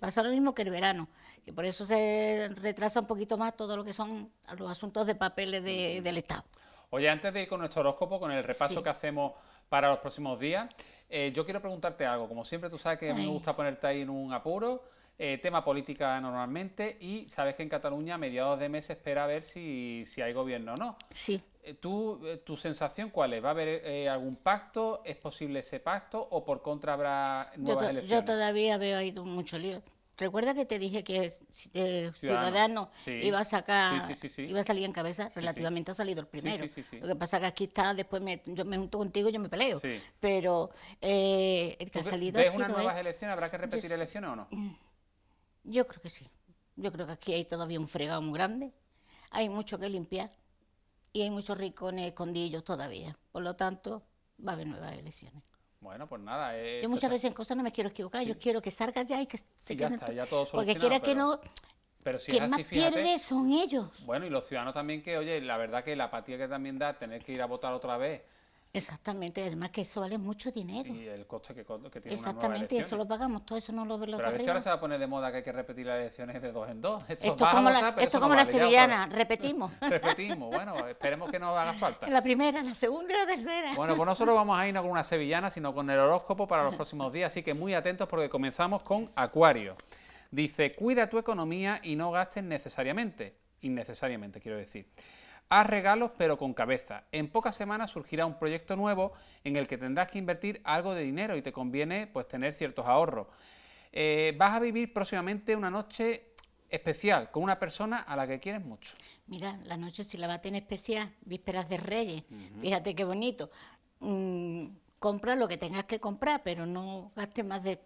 pasa lo mismo que el verano. Y por eso se retrasa un poquito más todo lo que son los asuntos de papeles del Estado. Oye, antes de ir con nuestro horóscopo, con el repaso que hacemos para los próximos días, eh, yo quiero preguntarte algo. Como siempre, tú sabes que me gusta ponerte ahí en un apuro. Eh, tema política normalmente y sabes que en Cataluña a mediados de mes espera a ver si, si hay gobierno o no. Sí. Eh, ¿Tú, ¿Tu sensación cuál es? ¿Va a haber algún pacto? ¿Es posible ese pacto? ¿O por contra habrá nuevas elecciones? Yo todavía veo ahí mucho lío. Recuerda que te dije que eh, Ciudadano, iba a sacar, a salir en cabeza, relativamente ha salido el primero. Lo que pasa que aquí está, después me, me junto contigo y yo me peleo. Pero eh, el que ha salido. ¿Ves unas nuevas elecciones? ¿Habrá que repetir elecciones o no? Mm, yo creo que sí. Yo creo que aquí hay todavía un fregado muy grande. Hay mucho que limpiar y hay muchos rincones escondidos todavía. Por lo tanto, va a haber nuevas elecciones. Bueno, pues nada. Eh, yo muchas veces en cosas no me quiero equivocar, yo quiero que salgas ya y que se quede... ya porque quiera que no. Pero si es más pierde son ellos. Bueno, y los ciudadanos también, que oye, la verdad que la apatía que también da tener que ir a votar otra vez Exactamente, además que eso vale mucho dinero. Y el coste que, tiene Exactamente, una eso lo pagamos, todo eso no lo ve los Pero ahora se va a poner de moda que hay que repetir las elecciones de dos en dos. Esto, es como la, sevillana, repetimos. repetimos, bueno, esperemos que no haga falta. La primera, la segunda y la tercera. Bueno, pues no solo vamos a ir con una sevillana, sino con el horóscopo para los próximos días, así que muy atentos porque comenzamos con Acuario. Dice, cuida tu economía y no gastes necesariamente, innecesariamente quiero decir. Haz regalos pero con cabeza. En pocas semanas surgirá un proyecto nuevo en el que tendrás que invertir algo de dinero y te conviene pues tener ciertos ahorros. Eh, vas a vivir próximamente una noche especial con una persona a la que quieres mucho. Mira, la noche si la va a tener especial, vísperas de Reyes, fíjate qué bonito. Mm, compra lo que tengas que comprar, pero no gastes más de...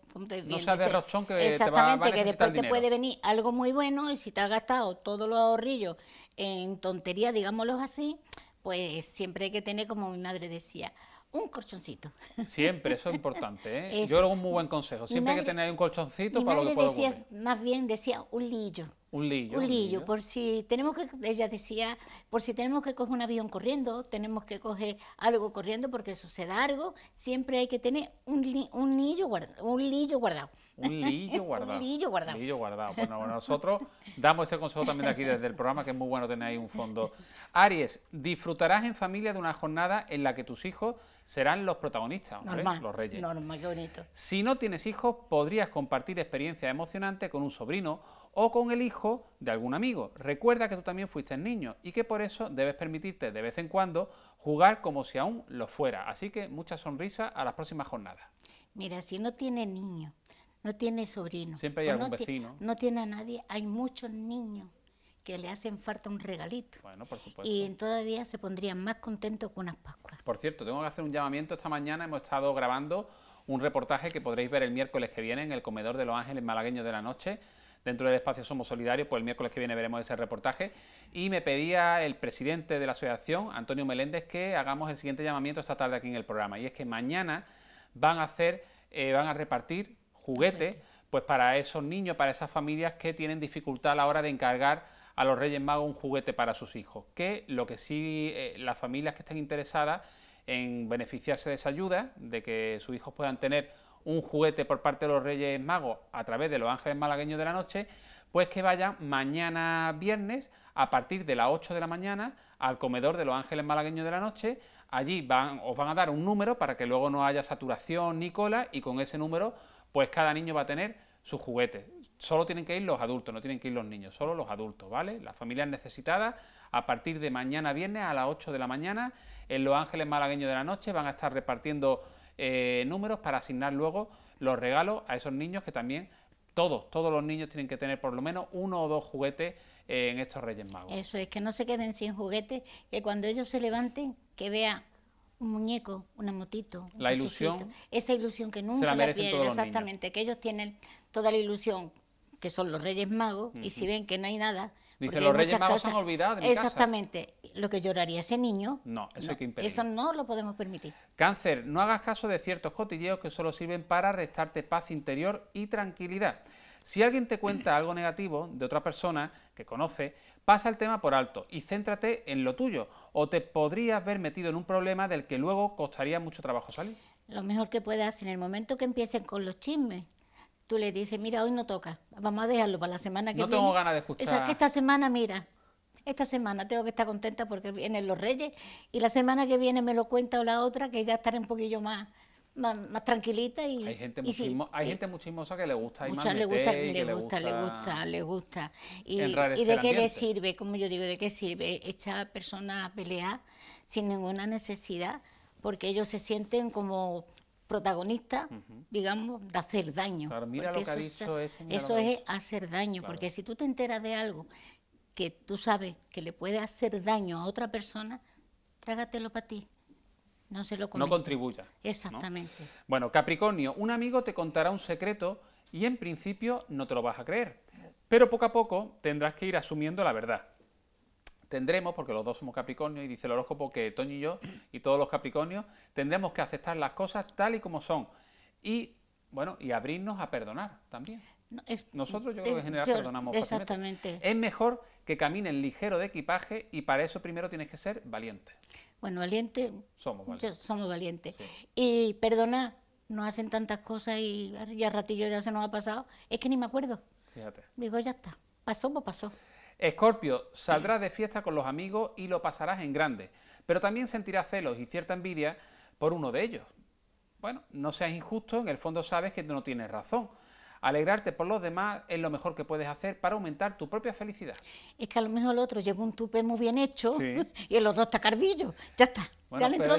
no seas de rochón que te va, Exactamente, que después te puede venir algo muy bueno y si te has gastado todos los ahorrillos en tontería, digámoslo así, pues siempre hay que tener, como mi madre decía, un colchoncito. Siempre, eso es importante. ¿eh? Yo le un muy buen consejo. Siempre hay que tener un colchoncito para lo que pueda decía, Más bien decía un lillo. Un lillo. Un lillo, por si tenemos que, ella decía, por si tenemos que coger un avión corriendo, tenemos que coger algo corriendo porque suceda algo, siempre hay que tener un, un lillo guardado. Un lillo guardado. un lillo guardado. lillo guardado. Bueno, nosotros damos ese consejo también aquí desde el programa, que es muy bueno tener ahí un fondo. Aries, disfrutarás en familia de una jornada en la que tus hijos serán los protagonistas, los reyes. Normal, qué bonito. Si no tienes hijos, podrías compartir experiencia emocionante con un sobrino o con el hijo de algún amigo. Recuerda que tú también fuiste niño y que por eso debes permitirte de vez en cuando jugar como si aún lo fuera. Así que mucha sonrisa a las próximas jornadas. Mira, si no tiene niño no tiene sobrino. Siempre hay algún no vecino. No tiene a nadie. Hay muchos niños que le hacen falta un regalito. Bueno, por supuesto. Y todavía se pondrían más contentos con unas Pascuas. Por cierto, tengo que hacer un llamamiento esta mañana. Hemos estado grabando un reportaje que podréis ver el miércoles que viene en el comedor de Los Ángeles Malagueños de la Noche. Dentro del espacio Somos Solidarios, pues el miércoles que viene veremos ese reportaje. Y me pedía el presidente de la asociación, Antonio Meléndez, que hagamos el siguiente llamamiento esta tarde aquí en el programa. Y es que mañana van a hacer, eh, van a repartir juguete, pues para esos niños, para esas familias que tienen dificultad a la hora de encargar a los Reyes Magos un juguete para sus hijos. Que lo que sí eh, las familias que estén interesadas en beneficiarse de esa ayuda, de que sus hijos puedan tener un juguete por parte de los Reyes Magos a través de los Ángeles Malagueños de la Noche, pues que vayan mañana viernes a partir de las 8 de la mañana al comedor de los Ángeles Malagueños de la Noche. Allí van, os van a dar un número para que luego no haya saturación ni cola y con ese número pues cada niño va a tener sus juguetes. Solo tienen que ir los adultos, no tienen que ir los niños, solo los adultos, ¿vale? Las familias necesitadas, a partir de mañana viernes a las 8 de la mañana, en Los Ángeles Malagueños de la Noche, van a estar repartiendo eh, números para asignar luego los regalos a esos niños que también todos, todos los niños tienen que tener por lo menos uno o dos juguetes eh, en estos Reyes Magos. Eso es, que no se queden sin juguetes, que cuando ellos se levanten, que vean un muñeco, una motito. Un la ilusión. esa ilusión que nunca la, la exactamente, que ellos tienen toda la ilusión, que son los Reyes Magos, y si ven que no hay nada... Dice, los Reyes Magos han olvidado Exactamente, lo que lloraría ese niño... No, eso no, que impedir. Eso no lo podemos permitir. Cáncer, no hagas caso de ciertos cotilleos que solo sirven para restarte paz interior y tranquilidad. Si alguien te cuenta algo negativo de otra persona que conoce, Pasa el tema por alto y céntrate en lo tuyo, o te podrías ver metido en un problema del que luego costaría mucho trabajo salir. Lo mejor que puedas, en el momento que empiecen con los chismes, tú le dices, mira, hoy no toca, vamos a dejarlo para la semana que viene. No tengo ganas de escuchar. O que esta semana, mira, esta semana tengo que estar contenta porque vienen los reyes y la semana que viene me lo cuenta o la otra que ya estaré un poquillo más más, tranquilita y hay gente muchísimo hay gente que le gusta y muchas le gusta, le gusta, le gusta le gusta y, de qué le sirve como yo digo de qué sirve esta persona a pelear sin ninguna necesidad porque ellos se sienten como protagonistas, digamos, de hacer daño. eso, es hacer daño, porque si tú te enteras de algo que tú sabes que le puede hacer daño a otra persona, trágatelo para ti. No se lo No contribuya. Exactamente. Bueno, Capricornio, un amigo te contará un secreto y en principio no te lo vas a creer, pero poco a poco tendrás que ir asumiendo la verdad. Tendremos, porque los dos somos Capricornio y dice el horóscopo que Toño y yo y todos los Capricornios tendremos que aceptar las cosas tal y como son y bueno, y abrirnos a perdonar también. Nosotros yo creo que en general perdonamos Exactamente. Es mejor que caminen ligero de equipaje y para eso primero tienes que ser valiente bueno, valiente. Somos valientes. somos valientes. Y perdona, no hacen tantas cosas y ya ratillo ya se nos ha pasado. Es que ni me acuerdo. Fíjate. Digo, ya está. Pasó, como pues pasó. Escorpio, saldrás de fiesta con los amigos y lo pasarás en grande, pero también sentirás celos y cierta envidia por uno de ellos. Bueno, no seas injusto, en el fondo sabes que no tienes razón, Alegrarte por los demás es lo mejor que puedes hacer para aumentar tu propia felicidad. Es que a lo mejor el otro lleva un tupe muy bien hecho y el otro está carbillo. Ya está. ya, le entró,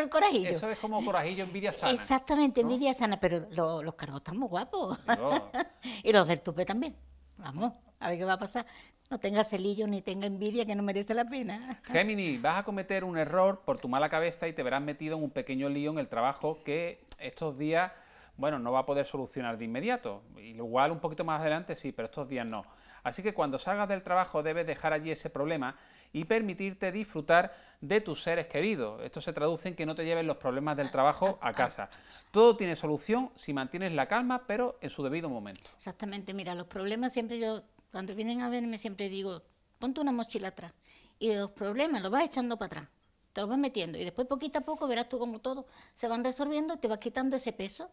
el corajillo. Eso es como corajillo envidia sana. Exactamente, envidia sana, pero los cargos están muy guapos. y los del tupe también. Vamos, a ver qué va a pasar. No tengas celillo ni tenga envidia que no merece la pena. Géminis, vas a cometer un error por tu mala cabeza y te verás metido en un pequeño lío en el trabajo que estos días bueno, no va a poder solucionar de inmediato. Igual un poquito más adelante sí, pero estos días no. Así que cuando salgas del trabajo debes dejar allí ese problema y permitirte disfrutar de tus seres queridos. Esto se traduce en que no te lleven los problemas del trabajo a casa. Todo tiene solución si mantienes la calma, pero en su debido momento. Exactamente, mira, los problemas siempre yo, cuando vienen a verme siempre digo, ponte una mochila atrás y los problemas los vas echando para atrás te los vas metiendo y después poquito a poco verás tú como todo se van resolviendo, y te vas quitando ese peso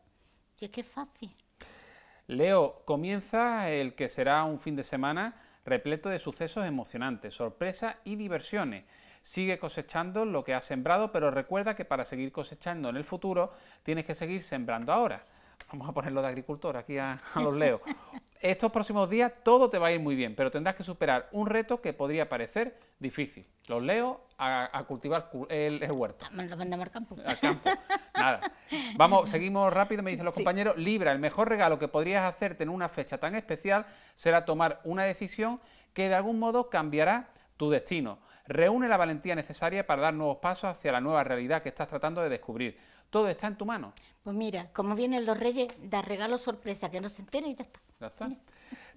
y es fácil. Leo, comienza el que será un fin de semana repleto de sucesos emocionantes, sorpresas y diversiones. Sigue cosechando lo que ha sembrado, pero recuerda que para seguir cosechando en el futuro tienes que seguir sembrando ahora vamos a ponerlo de agricultor aquí a, los leos, estos próximos días todo te va a ir muy bien, pero tendrás que superar un reto que podría parecer difícil. Los leos a, cultivar el, huerto. Los vendemos al campo. Al campo. Nada. Vamos, seguimos rápido, me dicen los compañeros. Libra, el mejor regalo que podrías hacerte en una fecha tan especial será tomar una decisión que de algún modo cambiará tu destino. Reúne la valentía necesaria para dar nuevos pasos hacia la nueva realidad que estás tratando de descubrir. Todo está en tu mano. Pues mira, como vienen los reyes, da regalo sorpresa, que no se enteren y ya está. Ya está.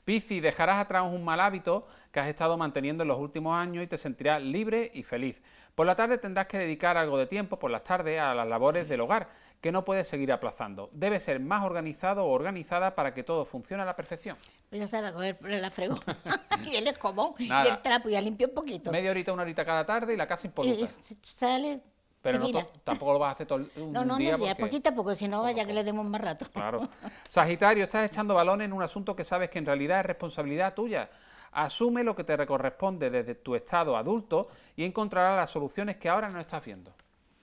Pici, dejarás atrás un mal hábito que has estado manteniendo en los últimos años y te sentirás libre y feliz. Por la tarde tendrás que dedicar algo de tiempo, por las tardes, a las labores del hogar, que no puedes seguir aplazando. Debes ser más organizado o organizada para que todo funcione a la perfección. Pues ya sabes, coger la fregó y él escobón Nada. y el trapo y limpió un poquito. Media horita, una horita cada tarde y la casa imposible. Y sale pero tampoco lo vas a hacer todo un día. No, no, no, porque... poquito si no vaya que le demos más rato. Claro. Sagitario, estás echando balones en un asunto que sabes que en realidad es responsabilidad tuya. Asume lo que te corresponde desde tu estado adulto y encontrarás las soluciones que ahora no estás viendo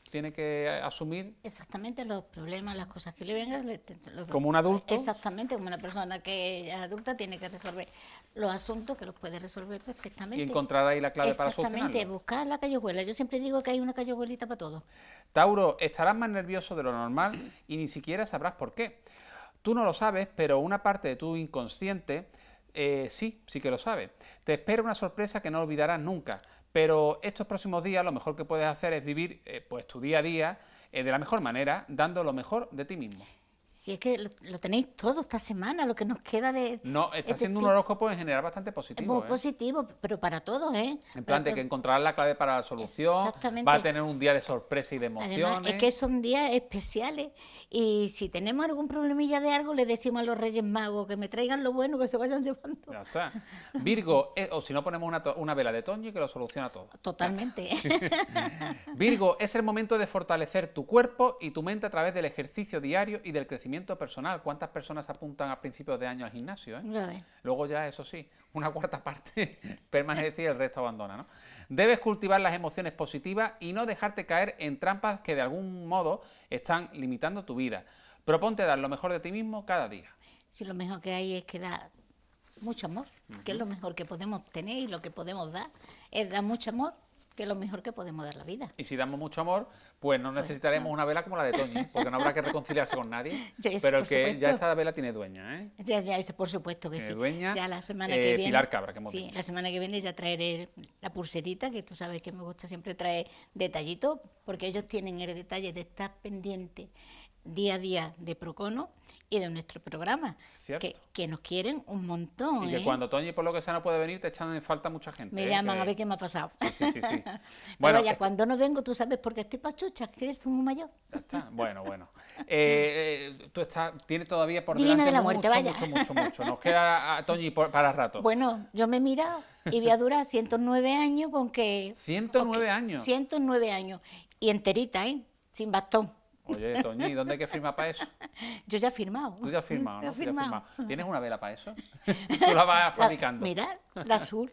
tiene que asumir. Exactamente, los problemas, las cosas que le vengan. como un adulto. Exactamente, como una persona que es adulta tiene que resolver los asuntos que los puede resolver perfectamente. Y encontrar ahí la clave para solucionarlo. Exactamente, buscar la callejuela. Yo siempre digo que hay una callejuelita para todo. Tauro, estarás más nervioso de lo normal y ni siquiera sabrás por qué. Tú no lo sabes, pero una parte de tu inconsciente eh, sí, sí que lo sabe. Te espera una sorpresa que no olvidarás nunca pero estos próximos días lo mejor que puedes hacer es vivir eh, pues tu día a día eh, de la mejor manera, dando lo mejor de ti mismo es que lo, tenéis todo esta semana, lo que nos queda de... No, está siendo un horóscopo en general bastante positivo. Muy ¿eh? positivo, pero para todos, ¿eh? En plan de que encontrarás la clave para la solución, Exactamente. va a tener un día de sorpresa y de emoción. es que son días especiales y si tenemos algún problemilla de algo, le decimos a los Reyes Magos que me traigan lo bueno, que se vayan llevando. Ya está. Virgo, eh, o si no ponemos una, una vela de Toño y que lo soluciona todo. Totalmente. Virgo, es el momento de fortalecer tu cuerpo y tu mente a través del ejercicio diario y del crecimiento personal. ¿Cuántas personas apuntan a principios de año al gimnasio? Eh? Luego ya, eso sí, una cuarta parte permanece y el resto abandona. ¿no? Debes cultivar las emociones positivas y no dejarte caer en trampas que de algún modo están limitando tu vida. Proponte dar lo mejor de ti mismo cada día. Si lo mejor que hay es que dar mucho amor, que es lo mejor que podemos tener y lo que podemos dar, es dar mucho amor que es lo mejor que podemos dar la vida. Y si damos mucho amor, pues no pues, necesitaremos una vela como la de Toño, porque no habrá que reconciliarse con nadie. pero el que ya esta vela tiene dueña, ¿eh? Ya, ya, por supuesto que sí. dueña. Ya la semana que eh, viene. Pilar Cabra, que hemos Sí, la semana que viene ya traeré la pulserita, que tú sabes que me gusta siempre traer detallitos, porque ellos tienen el detalle de estar pendiente día a día de Procono y de nuestro programa. Que, nos quieren un montón. Y que ¿eh? cuando Toñi, por lo que sea, no puede venir, te echan en falta mucha gente. Me ¿eh? llaman a ver qué me ha pasado. Sí, bueno, ya, este cuando no vengo, tú sabes, porque estoy pachucha, que eres muy mayor. Ya está. Bueno, bueno. Eh, tú estás, tienes todavía por delante la mucho, mucho, mucho, Nos queda a Toñi para rato. Bueno, yo me he mirado y voy a durar 109 años con que... 109 años. 109 años. Y enterita, ¿eh? Sin bastón. Oye, Toñi, ¿dónde hay que firmar para eso? Yo ya he firmado. Tú ya has firmado, ¿no? firmado. ¿Tienes una vela para eso? Tú la vas fabricando. mira, la azul.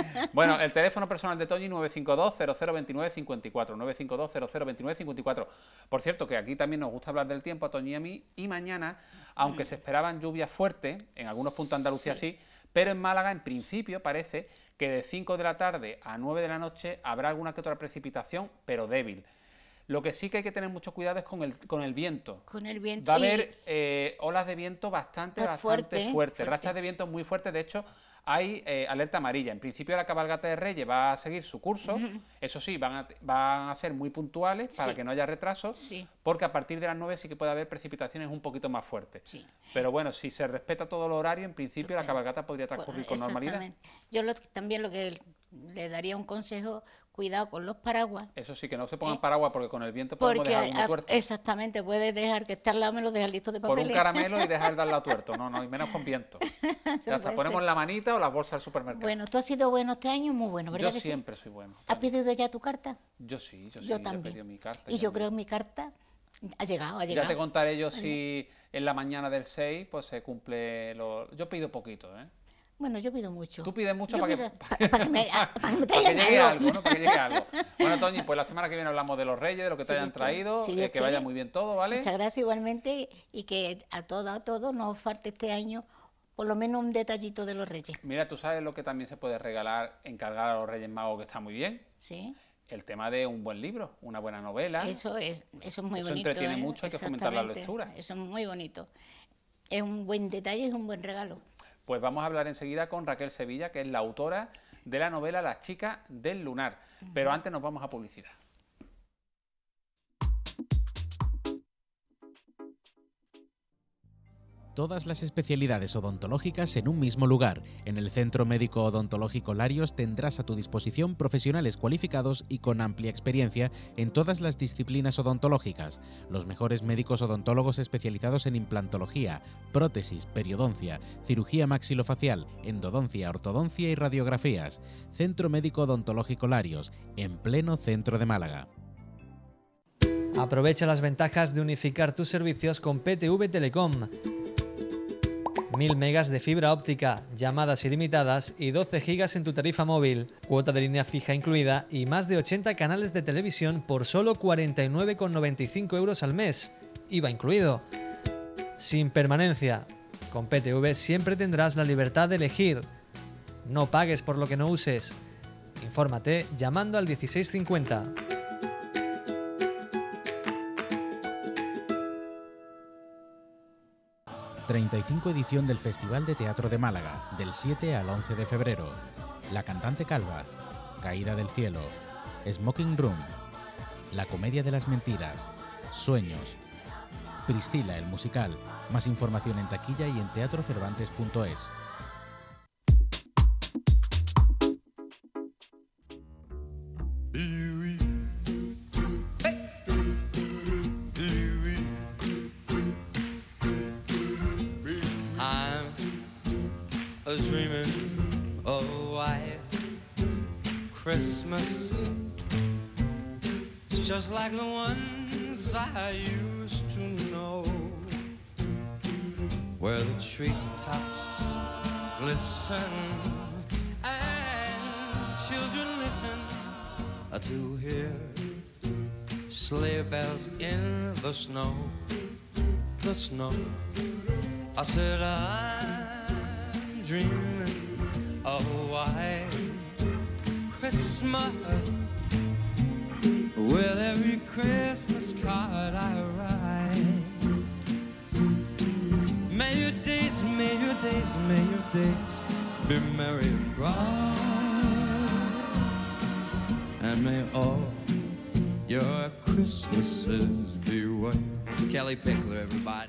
bueno, el teléfono personal de Toñi 952-0029-54. 952-0029-54. Por cierto, que aquí también nos gusta hablar del tiempo a Toñi y a mí. Y mañana, aunque se esperaban lluvias fuertes, en algunos puntos de Andalucía sí. sí, pero en Málaga, en principio, parece que de 5 de la tarde a 9 de la noche habrá alguna que otra precipitación, pero débil. Lo que sí que hay que tener mucho cuidado es con el, con el viento. Con el viento. Va a haber eh, olas de viento bastante, bastante fuertes, fuerte, rachas de viento muy fuertes. De hecho, hay eh, alerta amarilla. En principio la cabalgata de Reyes va a seguir su curso, eso sí, van a, van a, ser muy puntuales para que no haya retrasos, sí. porque a partir de las 9 sí que puede haber precipitaciones un poquito más fuertes. Sí. Pero bueno, si se respeta todo el horario, en principio la cabalgata podría transcurrir con normalidad. Yo también lo que le daría un consejo, cuidado con los paraguas. Eso sí, que no se pongan eh, paraguas porque con el viento podemos dejar un tuerto. Exactamente, puedes dejar que esté al lado, me lo dejas listo de papel. Por un caramelo y dejar de a tuerto, no, no, y menos con viento. Ya hasta ponemos la manita o las bolsas del supermercado. Bueno, tú has sido bueno este año, muy bueno, ¿verdad? Yo siempre soy bueno. ¿Has pedido ya tu carta? Yo sí, yo sí, también. he mi carta. Y yo, creo que mi carta ha llegado, ha llegado. Ya te contaré yo si en la mañana del 6 pues se cumple lo... Yo pido poquito, ¿eh? Bueno, yo pido mucho. Tú pides mucho para, que, para, que llegue algo. ¿no? que llegue algo. Bueno, Toñi, pues la semana que viene hablamos de los reyes, de lo que te hayan traído, sí, eh, que vaya muy bien todo, ¿vale? Muchas gracias igualmente y que a todos a todos nos falte este año por lo menos un detallito de los reyes. Mira, tú sabes lo que también se puede regalar, encargar a los reyes magos, que está muy bien. Sí el tema de un buen libro, una buena novela. Eso es, eso es muy bonito. Eso entretiene ¿eh? mucho, hay que fomentar la lectura. Eso es muy bonito. Es un buen detalle, es un buen regalo. Pues vamos a hablar enseguida con Raquel Sevilla, que es la autora de la novela Las chicas del lunar. Pero antes nos vamos a publicidad. todas las especialidades odontológicas en un mismo lugar. En el Centro Médico Odontológico Larios tendrás a tu disposición profesionales cualificados y con amplia experiencia en todas las disciplinas odontológicas. Los mejores médicos odontólogos especializados en implantología, prótesis, periodoncia, cirugía maxilofacial, endodoncia, ortodoncia y radiografías. Centro Médico Odontológico Larios, en pleno centro de Málaga. Aprovecha las ventajas de unificar tus servicios con PTV Telecom. 1000 megas de fibra óptica, llamadas ilimitadas y 12 gigas en tu tarifa móvil, cuota de línea fija incluida y más de 80 canales de televisión por solo 49,95 euros al mes, IVA incluido. Sin permanencia. Con PTV siempre tendrás la libertad de elegir. No pagues por lo que no uses. Infórmate llamando al 1650. 35 edición del Festival de Teatro de Málaga, del 7 al 11 de febrero. La cantante calva, Caída del cielo, Smoking Room, La comedia de las mentiras, Sueños, Priscila el musical. Más información en taquilla y en teatrocervantes.es. dreaming of oh, a white Christmas just like the ones I used to know where the treetops glisten and children listen to hear sleigh bells in the snow the snow I said I dreaming of a white Christmas. With every Christmas card I write, may your days, may your days, may your days be merry and bright, and may all your Christmases be white. Kelly Pickler, everybody.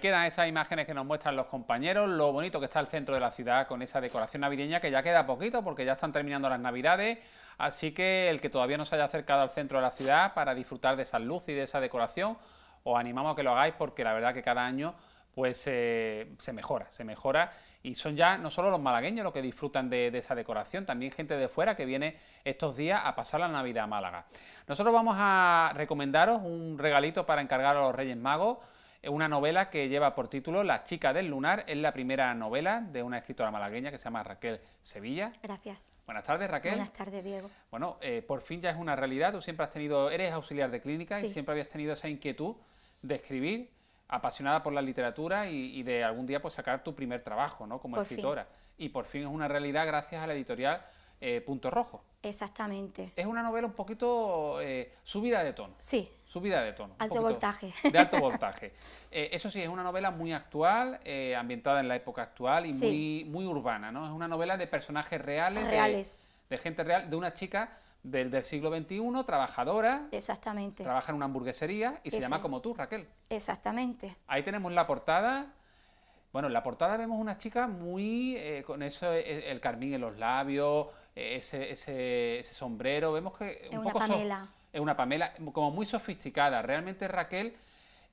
quedan esas imágenes que nos muestran los compañeros, lo bonito que está el centro de la ciudad con esa decoración navideña que ya queda poquito porque ya están terminando las navidades, así que el que todavía no se haya acercado al centro de la ciudad para disfrutar de esa luz y de esa decoración, os animamos a que lo hagáis porque la verdad que cada año pues se mejora, se mejora y son ya no solo los malagueños los que disfrutan de, esa decoración, también gente de fuera que viene estos días a pasar la Navidad a Málaga. Nosotros vamos a recomendaros un regalito para encargar a los Reyes Magos, una novela que lleva por título La chica del lunar, es la primera novela de una escritora malagueña que se llama Raquel Sevilla. Gracias. Buenas tardes, Raquel. Buenas tardes, Diego. Bueno, eh, por fin ya es una realidad, tú siempre has tenido, eres auxiliar de clínica y siempre habías tenido esa inquietud de escribir, apasionada por la literatura y, de algún día pues sacar tu primer trabajo, ¿no? Como escritora. Y por fin es una realidad gracias a la editorial eh, Punto Rojo. Exactamente. Es una novela un poquito eh, subida de tono. Sí. Subida de tono. Alto voltaje. De alto voltaje. Eh, eso sí, es una novela muy actual, ambientada en la época actual y muy, urbana, ¿no? Es una novela de personajes reales. Reales. De, gente real, de una chica del, siglo XXI, trabajadora. Exactamente. Trabaja en una hamburguesería y se llama como tú, Raquel. Exactamente. Ahí tenemos la portada. Bueno, en la portada vemos una chica muy con eso, el carmín en los labios, ese, sombrero. Vemos que es una Pamela. como muy sofisticada. Realmente Raquel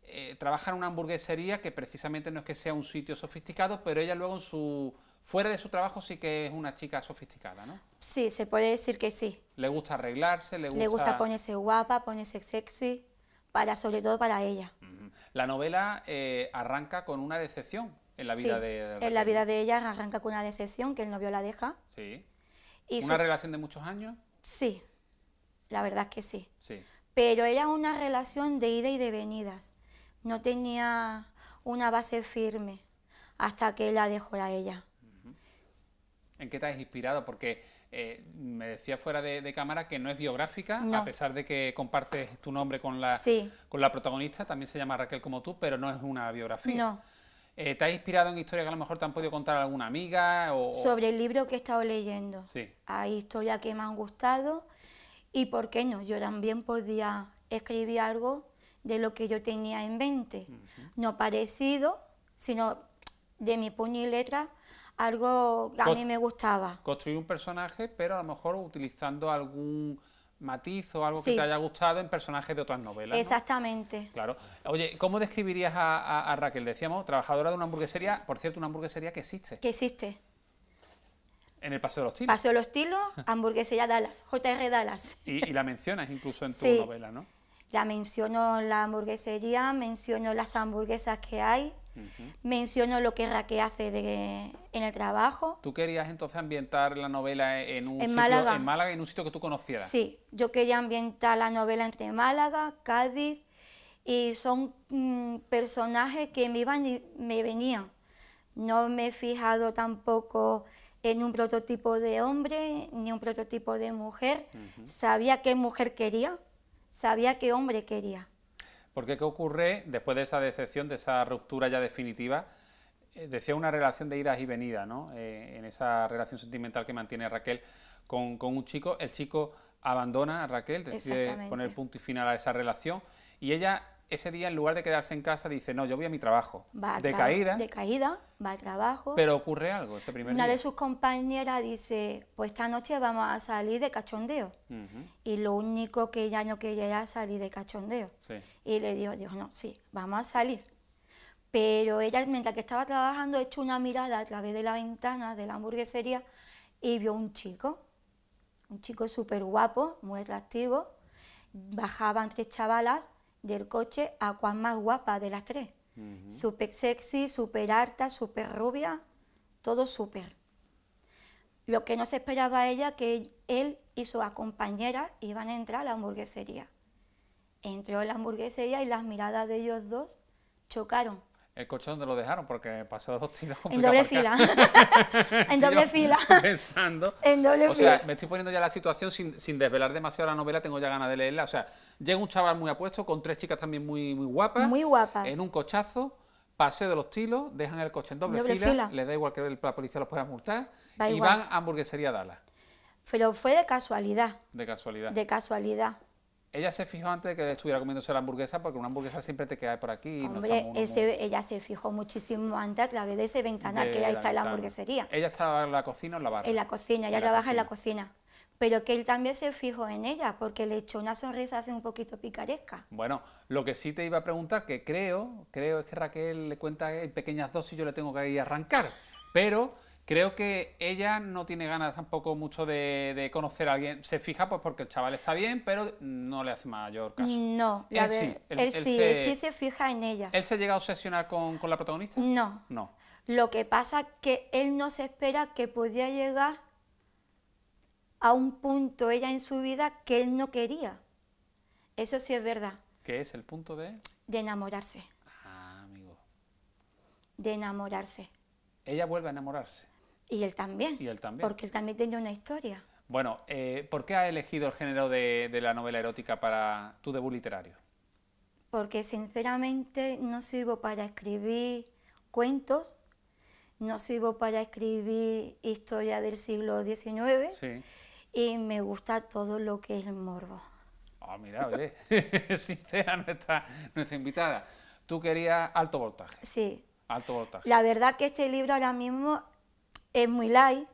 eh, trabaja en una hamburguesería que precisamente no es que sea un sitio sofisticado, pero ella luego en su fuera de su trabajo sí que es una chica sofisticada, ¿no? Sí, se puede decir que sí. Le gusta arreglarse, le gusta... Le gusta ponerse guapa, ponerse sexy, para, sobre todo para ella. La novela eh, arranca con una decepción en la vida de, de En la vida de ella arranca con una decepción, que el novio la deja. Sí. ¿Una relación de muchos años? Sí, la verdad es que sí. sí. Pero era una relación de ida y de venidas. No tenía una base firme hasta que la dejó a ella. ¿En qué te has inspirado? Porque eh, me decía fuera de, cámara que no es biográfica, a pesar de que compartes tu nombre con la, con la protagonista, también se llama Raquel como tú, pero no es una biografía. No. Eh, ¿Te inspirado en historias que a lo mejor te han podido contar alguna amiga? Sobre el libro que he estado leyendo. Sí. Hay historias que me han gustado y, ¿por qué no? Yo también podía escribir algo de lo que yo tenía en mente. No parecido, sino de mi puño y letra, algo que a mí me gustaba. Construir un personaje, pero a lo mejor utilizando algún matiz o algo que te haya gustado en personajes de otras novelas. Exactamente. Claro. Oye, ¿cómo describirías a, Raquel? Decíamos, trabajadora de una hamburguesería, por cierto, una hamburguesería que existe. Que existe. En el Paseo de los Tilos. Paseo de los Tilos, hamburguesería Dallas, JR Dallas. Y, la mencionas incluso en tu novela, ¿no? La menciono la hamburguesería, menciono las hamburguesas que hay, menciono lo que Raquel hace de, en el trabajo. ¿Tú querías entonces ambientar la novela en un sitio, Málaga. en Málaga, en un sitio que tú conocieras? Sí, yo quería ambientar la novela entre Málaga, Cádiz, y son mm, personajes que me iban y me venían. No me he fijado tampoco en un prototipo de hombre ni un prototipo de mujer. Sabía qué mujer quería, sabía qué hombre quería. Porque ¿qué ocurre después de esa decepción, de esa ruptura ya definitiva? Eh, decía una relación de iras y venidas, ¿no? Eh, en esa relación sentimental que mantiene Raquel con, con un chico, el chico abandona a Raquel, decide poner punto y final a esa relación y ella ese día en lugar de quedarse en casa dice, no, yo voy a mi trabajo. de caída. De caída, va al trabajo. Pero ocurre algo ese primer día. Una de sus compañeras dice, pues esta noche vamos a salir de cachondeo. Y lo único que ella no quería era salir de cachondeo. Y le dijo, dijo no, sí, vamos a salir. Pero ella, mientras que estaba trabajando, echó una mirada a través de la ventana de la hamburguesería y vio un chico, un chico súper guapo, muy atractivo. bajaba entre chavalas del coche a cuál más guapa de las tres. super Súper sexy, súper harta, súper rubia, todo súper. Lo que no se esperaba ella que él y su compañera iban a entrar a la hamburguesería. Entró en la hamburguesería y las miradas de ellos dos chocaron el coche donde lo dejaron porque pasó los tiros. En doble fila. en doble fila. Pensando. En doble fila. O sea, me estoy poniendo ya la situación sin, sin, desvelar demasiado la novela, tengo ya ganas de leerla. O sea, llega un chaval muy apuesto con tres chicas también muy, muy guapas. Muy guapas. En un cochazo. pasé de los tiros, dejan el coche en doble, fila, les da igual que la policía los pueda multar y van a hamburguesería Dala. Pero fue de casualidad. De casualidad. De casualidad. Ella se fijó antes de que estuviera comiéndose la hamburguesa, porque una hamburguesa siempre te queda por aquí. Hombre, ella se fijó muchísimo antes a través de ese ventanal que ahí está en la hamburguesería. ¿Ella estaba en la cocina o en la barra? En la cocina, ella trabaja en la cocina. Pero que él también se fijó en ella, porque le echó una sonrisa así un poquito picaresca. Bueno, lo que sí te iba a preguntar, que creo, creo es que Raquel le cuenta en pequeñas dosis yo le tengo que ir a arrancar, pero... Creo que ella no tiene ganas tampoco mucho de, conocer a alguien. Se fija pues porque el chaval está bien, pero no le hace mayor caso. No, él, sí, él, sí, se, fija en ella. ¿Él se llega a obsesionar con, la protagonista? No. No. Lo que pasa es que él no se espera que podía llegar a un punto ella en su vida que él no quería. Eso sí es verdad. ¿Qué es el punto de? De enamorarse. Ah, amigo. De enamorarse. Ella vuelve a enamorarse. Y él también. Porque él también tenía una historia. Bueno, eh, ¿por qué has elegido el género de, la novela erótica para tu debut literario? Porque sinceramente no sirvo para escribir cuentos, no sirvo para escribir historia del siglo XIX y me gusta todo lo que es el morbo. Ah, mira, oye, sincera nuestra, nuestra invitada. Tú querías alto voltaje. Sí. Alto voltaje. La verdad que este libro ahora mismo es muy light,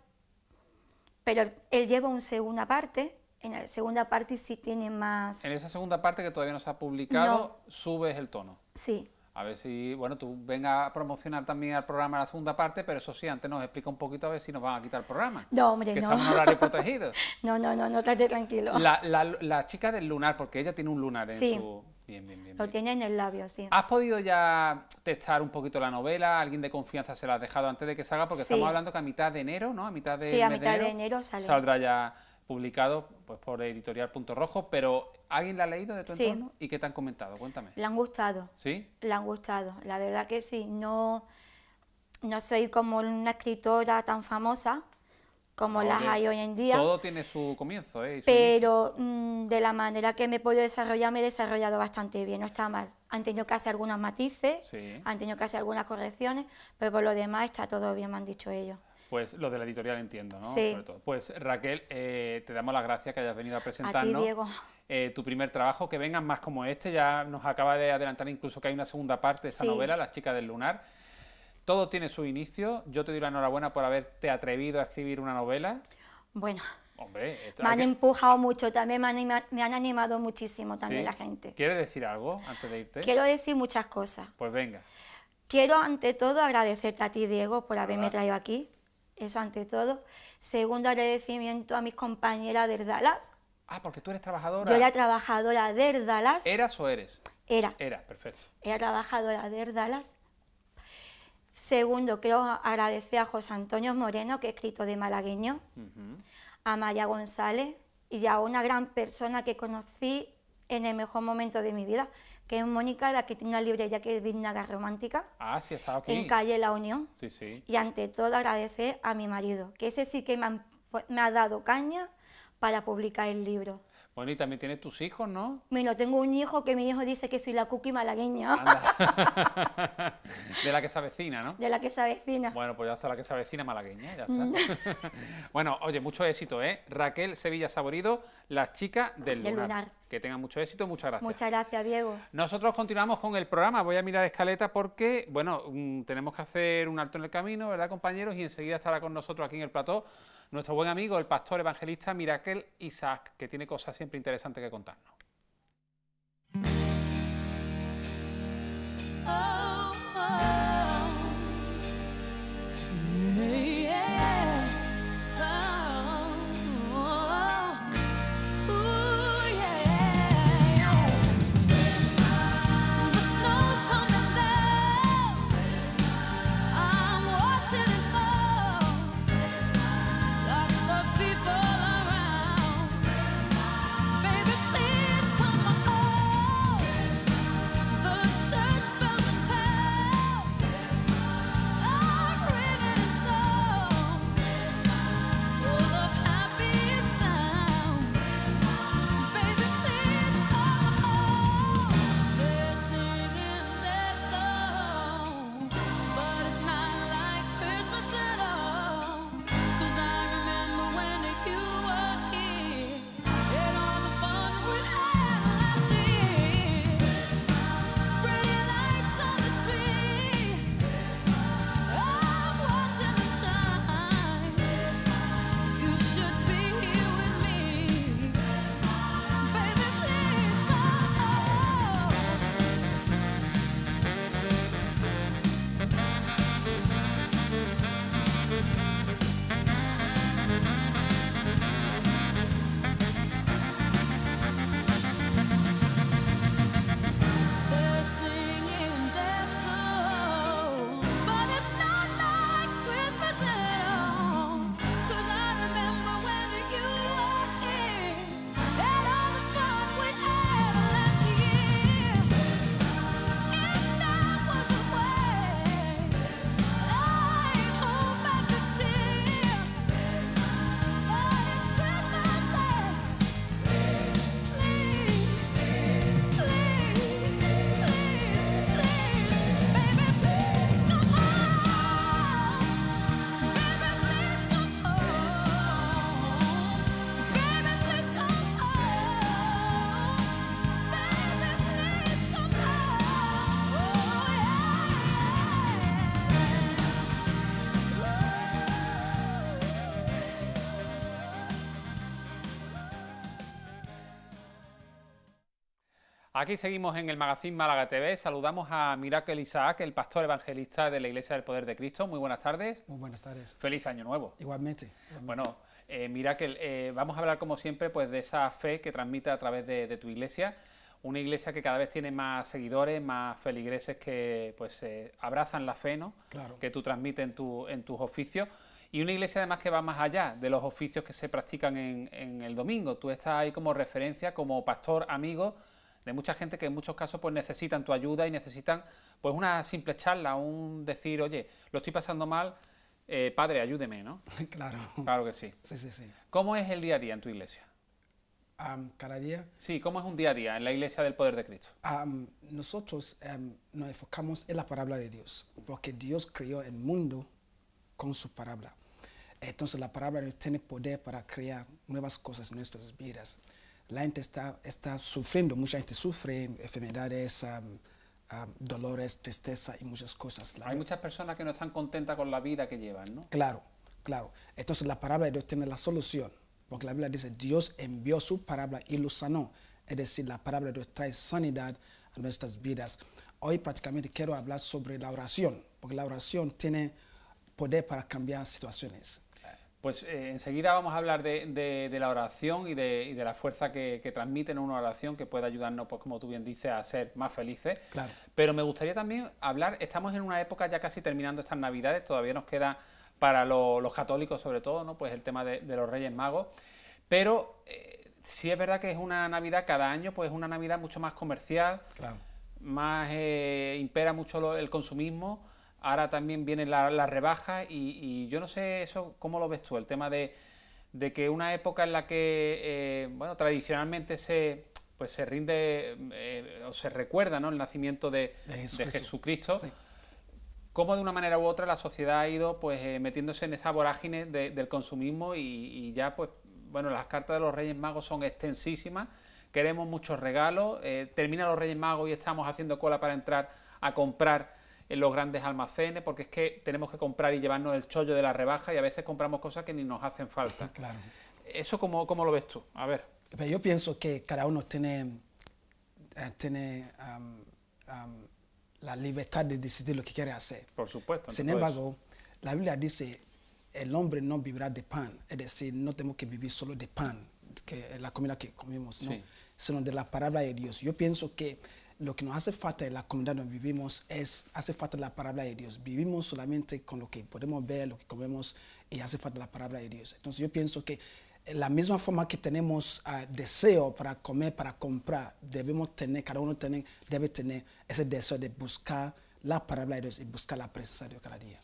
pero él lleva una segunda parte. En la segunda parte sí tiene más... En esa segunda parte que todavía no se ha publicado, subes el tono. Sí. A ver si, bueno, tú venga a promocionar también al programa la segunda parte, pero eso sí, antes nos explica un poquito a ver si nos van a quitar el programa. No, hombre, que no. Estamos en horario protegidos no, no, no, no, estate tranquilo. La, la, la, chica del lunar, porque ella tiene un lunar en sí. su... Bien, bien, bien. Lo tiene en el labio, sí. ¿Has podido ya testar un poquito la novela? ¿Alguien de confianza se la ha dejado antes de que salga? Porque estamos hablando que a mitad de enero, ¿no? A mitad de, enero, saldrá ya publicado pues, por editorial Punto Rojo, pero ¿alguien la ha leído de tu entorno? ¿Y qué te han comentado? Cuéntame. Le han gustado. ¿Sí? La han gustado, la verdad que sí. No, no soy como una escritora tan famosa, como las hay hoy en día. Todo tiene su comienzo, ¿eh? pero mm, de la manera que me he podido desarrollar, me he desarrollado bastante bien, no está mal. Han tenido que hacer algunos matices, han tenido que hacer algunas correcciones, pero por lo demás está todo bien, me han dicho ellos. Pues lo de la editorial entiendo, ¿no? Sí. Pues Raquel, eh, te damos las gracias que hayas venido a presentar A ti, Diego. Eh, tu primer trabajo, que vengan más como este, ya nos acaba de adelantar incluso que hay una segunda parte de esa novela, Las chicas del lunar. Todo tiene su inicio. Yo te doy la enhorabuena por haberte atrevido a escribir una novela. Bueno. me han empujado mucho, también me han, animado muchísimo también la gente. ¿Quieres decir algo antes de irte? Quiero decir muchas cosas. Pues venga. Quiero ante todo agradecerte a ti, Diego, por haberme traído aquí. Eso ante todo. Segundo agradecimiento a mis compañeras de Dallas. Ah, porque tú eres trabajadora. Yo era trabajadora de Dallas. ¿Eras o eres? Era. Era, perfecto. Era trabajadora de Dallas. Segundo, quiero agradecer a José Antonio Moreno, que es escrito de malagueño, a María González y a una gran persona que conocí en el mejor momento de mi vida, que es Mónica, la que tiene una ya que es Vinaga Romántica. Ah, sí, En calle La Unión. Sí, sí. Y ante todo agradecer a mi marido, que ese sí que me ha dado caña para publicar el libro. Bueno, y también tienes tus hijos, ¿no? Bueno, tengo un hijo que mi hijo dice que soy la cookie malagueña. De la que se avecina, ¿no? De la que se avecina. Bueno, pues ya está la que se avecina malagueña, ya está. Mm. bueno, oye, mucho éxito, ¿eh? Raquel Sevilla Saborido, la chica del Del lunar que tengan mucho éxito. Muchas gracias. Muchas gracias, Diego. Nosotros continuamos con el programa. Voy a mirar escaleta porque, bueno, mm, tenemos que hacer un alto en el camino, ¿verdad, compañeros? Y enseguida estará con nosotros aquí en el plató nuestro buen amigo, el pastor evangelista Mirakel Isaac, que tiene cosas siempre interesantes que contarnos. Oh, oh. Aquí seguimos en el Magazín Málaga TV. Saludamos a Miracle Isaac, el pastor evangelista de la Iglesia del Poder de Cristo. Muy buenas tardes. Muy buenas tardes. Feliz Año Nuevo. Igualmente. Bueno, eh, Mirakel, eh, vamos a hablar como siempre pues, de esa fe que transmite a través de, tu iglesia. Una iglesia que cada vez tiene más seguidores, más feligreses que pues eh, abrazan la fe, ¿no? Claro. Que tú transmites en, tus oficios. Y una iglesia además que va más allá de los oficios que se practican en el domingo. Tú estás ahí como referencia, como pastor amigo de mucha gente que en muchos casos pues necesitan tu ayuda y necesitan pues una simple charla, un decir, oye, lo estoy pasando mal, eh, padre, ayúdeme, ¿no? Claro. Claro que sí. Sí, sí, sí. ¿Cómo es el día a día en tu iglesia? cada día. Sí, ¿cómo es un día a día en la iglesia del poder de Cristo? nosotros em, nos enfocamos en la palabra de Dios, porque Dios creó el mundo con su palabra. Entonces la palabra tiene poder para crear nuevas cosas en nuestras vidas la gente está, sufriendo, mucha gente sufre enfermedades, dolores, tristeza y muchas cosas. Hay muchas personas que no están contentas con la vida que llevan, ¿no? Claro, claro. Entonces la palabra de Dios tiene la solución, porque la Biblia dice, Dios envió su palabra y lo sanó. Es decir, la palabra de Dios trae sanidad a nuestras vidas. Hoy prácticamente quiero hablar sobre la oración, porque la oración tiene poder para cambiar situaciones. Pues eh, enseguida vamos a hablar de, la oración y de, la fuerza que, transmiten transmite en una oración que puede ayudarnos, pues como tú bien dices, a ser más felices. Pero me gustaría también hablar, estamos en una época ya casi terminando estas navidades, todavía nos queda para los católicos sobre todo, ¿no? Pues el tema de, los Reyes Magos. Pero si eh, sí es verdad que es una Navidad cada año, pues es una Navidad mucho más comercial, más eh, impera mucho el consumismo Ahora también vienen las rebajas y, yo no sé eso, ¿cómo lo ves tú? El tema de, que una época en la que, eh, bueno, tradicionalmente se, pues se rinde eh, o se recuerda el nacimiento de, Jesucristo. Cómo de una manera u otra la sociedad ha ido pues eh, metiéndose en esa vorágine del consumismo y, ya pues bueno las cartas de los Reyes Magos son extensísimas queremos muchos regalos Termina los Reyes Magos y estamos haciendo cola para entrar a comprar en los grandes almacenes, porque es que tenemos que comprar y llevarnos el chollo de la rebaja y a veces compramos cosas que ni nos hacen falta. Claro. ¿Eso cómo, cómo lo ves tú? A ver. yo pienso que cada uno tiene, eh, tiene la libertad de decidir lo que quiere hacer. Por supuesto. Sin embargo, la Biblia dice, el hombre no vivirá de pan, es decir, no tenemos que vivir solo de pan, que es la comida que comemos, sino de la palabra de Dios. Yo pienso que lo que nos hace falta en la comunidad donde vivimos es, hace falta la palabra de Dios. Vivimos solamente con lo que podemos ver, lo que comemos y hace falta la palabra de Dios. Entonces yo pienso que eh, la misma forma que tenemos ah, deseo para comer, para comprar, debemos tener, cada uno tener, debe tener ese deseo de buscar la palabra de Dios y buscar la presencia de Dios cada día.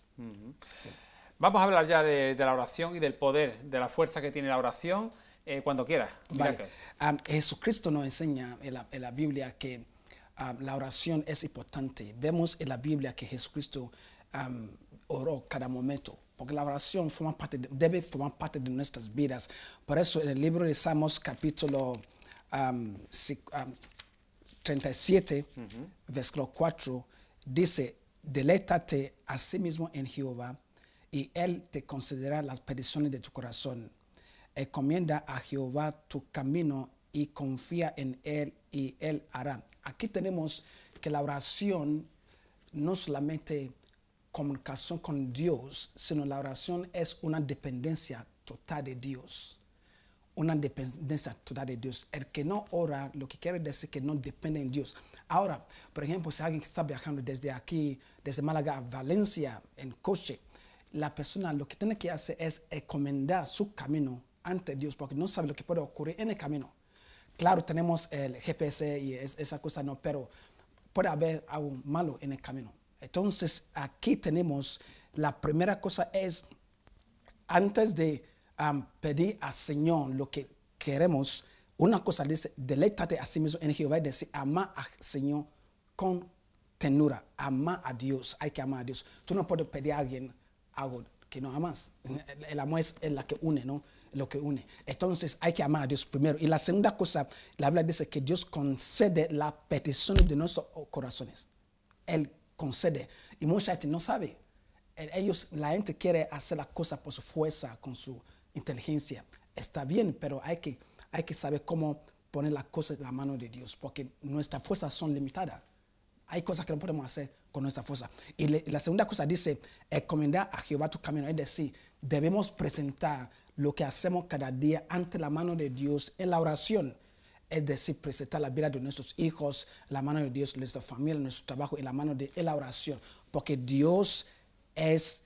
Vamos a hablar ya de, la oración y del poder, de la fuerza que tiene la oración eh, cuando quieras. Vale. Ah, Jesucristo nos enseña en la Biblia que Ah, la oración es importante. Vemos en la Biblia que Jesucristo oró cada momento, porque la oración debe formar parte de nuestras vidas. Por eso en el libro de Salmos capítulo 37, versículo 4, dice, delétate a sí mismo en Jehová y Él te considerará las peticiones de tu corazón. Encomienda a Jehová tu camino y confía en Él y Él hará. Aquí tenemos que la oración no solamente comunicación con Dios, sino la oración es una dependencia total de Dios. Una dependencia total de Dios. El que no ora, lo que quiere decir que no depende en Dios. Ahora, por ejemplo, si alguien está viajando desde aquí, desde Málaga a Valencia en coche, la persona lo que tiene que hacer es encomendar su camino ante Dios, porque no sabe lo que puede ocurrir en el camino. Claro, tenemos el GPS y esa cosa no, pero puede haber algo malo en el camino. Entonces, aquí tenemos, la primera cosa es, antes de pedir al Señor lo que queremos, una cosa dice, deleítate a sí mismo en Jehová y decir, ama al Señor con tenura, ama a Dios, hay que amar a Dios. Tú no puedes pedir a alguien algo que no amas. El amor es la que une, ¿no? lo que une. Entonces hay que amar a Dios primero. Y la segunda cosa, la Biblia dice que Dios concede la petición de nuestros corazones. Él concede. Y mucha gente no sabe. Eh, ellos, la gente quiere hacer la cosa por su fuerza, con su inteligencia. Está bien, pero hay que, hay que saber cómo poner las cosas en la mano de Dios, porque nuestras fuerzas son limitadas. Hay cosas que no podemos hacer con nuestra fuerza. Y la segunda cosa dice, encomendar a Jehová tu camino. Es decir, debemos presentar lo que hacemos cada día ante la mano de Dios en la oración. Es decir, presentar la vida de nuestros hijos, la mano de Dios, nuestra familia, nuestro trabajo y la mano de la oración. Porque Dios es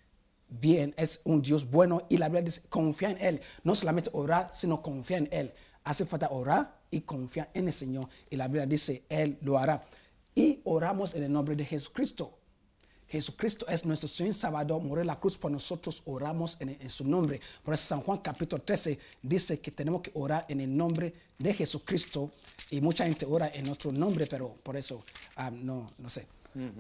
bien, es un Dios bueno y la Biblia dice, confía en Él. No solamente orar, sino confía en Él. Hace falta orar y confía en el Señor. Y la Biblia dice, Él lo hará. Y oramos en el nombre de Jesucristo. Jesucristo es nuestro Señor Salvador, murió la cruz por nosotros, oramos en, su nombre. Por eso San Juan capítulo 13 dice que tenemos que orar en el nombre de Jesucristo y mucha gente ora en otro nombre, pero por eso ah, no, no sé.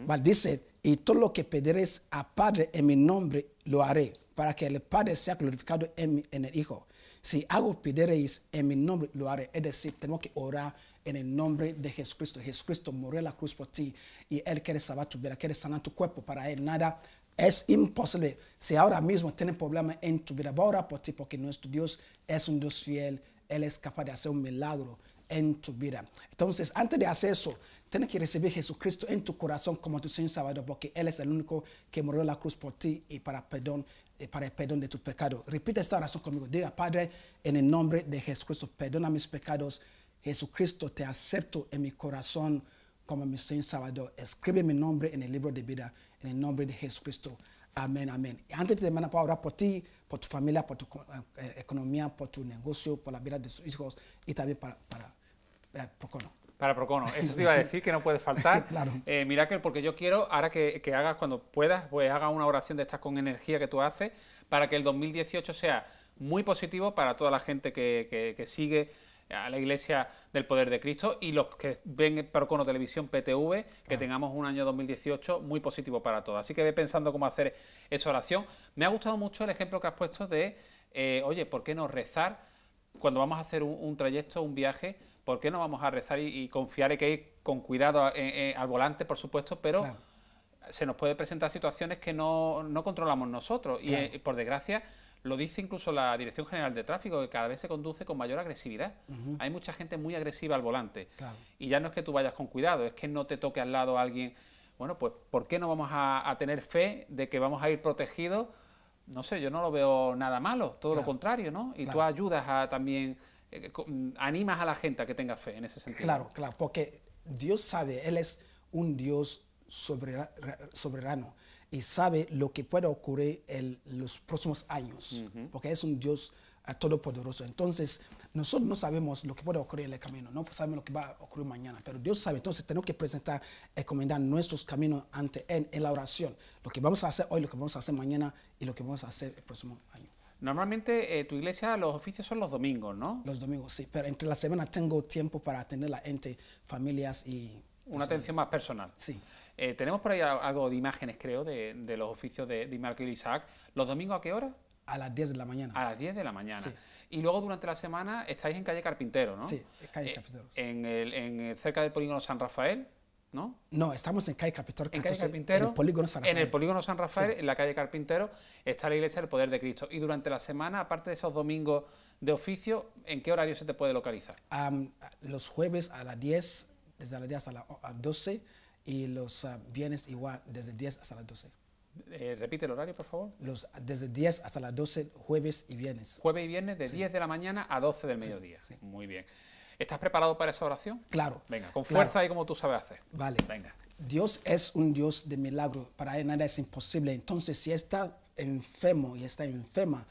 pero dice, y todo lo que pediréis a Padre en mi nombre lo haré, para que el Padre sea glorificado en, el Hijo. Si algo pediréis en mi nombre lo haré, es decir, tenemos que orar en el nombre de Jesucristo. Jesucristo murió la cruz por ti y Él quiere salvar tu vida, quiere sanar tu cuerpo. Para Él nada es imposible. Si ahora mismo tienes problemas en tu vida, va a orar por ti porque nuestro Dios es un Dios fiel. Él es capaz de hacer un milagro en tu vida. Entonces, antes de hacer eso, tienes que recibir a Jesucristo en tu corazón como tu Señor Salvador, porque Él es el único que murió la cruz por ti y para, perdón, y eh, para el perdón de tu pecado. Repite esta oración conmigo. Diga, Padre, en el nombre de Jesucristo, perdona mis pecados Jesucristo, te acepto en mi corazón como mi Señor Salvador. Escribe mi nombre en el libro de vida, en el nombre de Jesucristo. Amén, amén. antes de terminar, puedo orar por ti, por tu familia, por tu eh, eh, economía, por tu negocio, por la vida de tus hijos y también para, para eh, Procono. Para Procono. Eso te iba a decir que no puede faltar. claro. Mira Miracle, porque yo quiero, ahora que, que, hagas cuando puedas, pues haga una oración de estas con energía que tú haces, para que el 2018 sea muy positivo para toda la gente que, que, que sigue a la Iglesia del Poder de Cristo y los que ven con Televisión PTV, que tengamos un año 2018 muy positivo para todos. Así que ve pensando cómo hacer esa oración. Me ha gustado mucho el ejemplo que has puesto de, eh, oye, ¿por qué no rezar cuando vamos a hacer un, trayecto, un viaje? ¿Por qué no vamos a rezar y, confiar en que ir con cuidado eh, eh, al volante, por supuesto, pero... Se nos puede presentar situaciones que no, controlamos nosotros y, por desgracia, lo dice incluso la Dirección General de Tráfico, que cada vez se conduce con mayor agresividad. Hay mucha gente muy agresiva al volante. Y ya no es que tú vayas con cuidado, es que no te toque al lado alguien. Bueno, pues ¿por qué no vamos a, tener fe de que vamos a ir protegidos? No sé, yo no lo veo nada malo, todo lo contrario, ¿no? Y tú ayudas a también, eh, eh, mm, animas a la gente a que tenga fe en ese sentido. Claro, claro, porque Dios sabe, Él es un Dios soberano y sabe lo que puede ocurrir en los próximos años, porque es un Dios ah, todopoderoso. Entonces, nosotros no sabemos lo que puede ocurrir en el camino, no pues sabemos lo que va a ocurrir mañana, pero Dios sabe. Entonces, tenemos que presentar, encomendar nuestros caminos ante Él en la oración. Lo que vamos a hacer hoy, lo que vamos a hacer mañana y lo que vamos a hacer el próximo año. Normalmente eh, tu iglesia los oficios son los domingos, ¿no? Los domingos, sí, pero entre la semana tengo tiempo para atender a la gente, familias y... Una atención más personal. Sí. Eh, tenemos por ahí algo de imágenes, creo, de, los oficios de, de Marco y Isaac. ¿Los domingos a qué hora? A las 10 de la mañana. A las 10 de la mañana. Sí. Y luego durante la semana estáis en calle Carpintero, ¿no? Sí, en calle eh, Carpintero. en cerca del polígono San Rafael, ¿no? No, estamos en calle Carpintero. en el polígono San Rafael. En el polígono San Rafael, en la calle Carpintero, está la iglesia del Poder de Cristo. Y durante la semana, aparte de esos domingos de oficio, ¿en qué horario se te puede localizar? los jueves a las 10, desde las 10 hasta las 12 y los ah, viernes igual, desde 10 hasta las 12. Eh, repite el horario, por favor. Los, desde 10 hasta las 12, jueves y viernes. Jueves y viernes, de 10 de la mañana a 12 del mediodía. Muy bien. ¿Estás preparado para esa oración? Claro. Venga, con fuerza y como tú sabes hacer. Vale. Venga. Dios es un Dios de milagro. Para él nada es imposible. Entonces, si está enfermo y está enferma,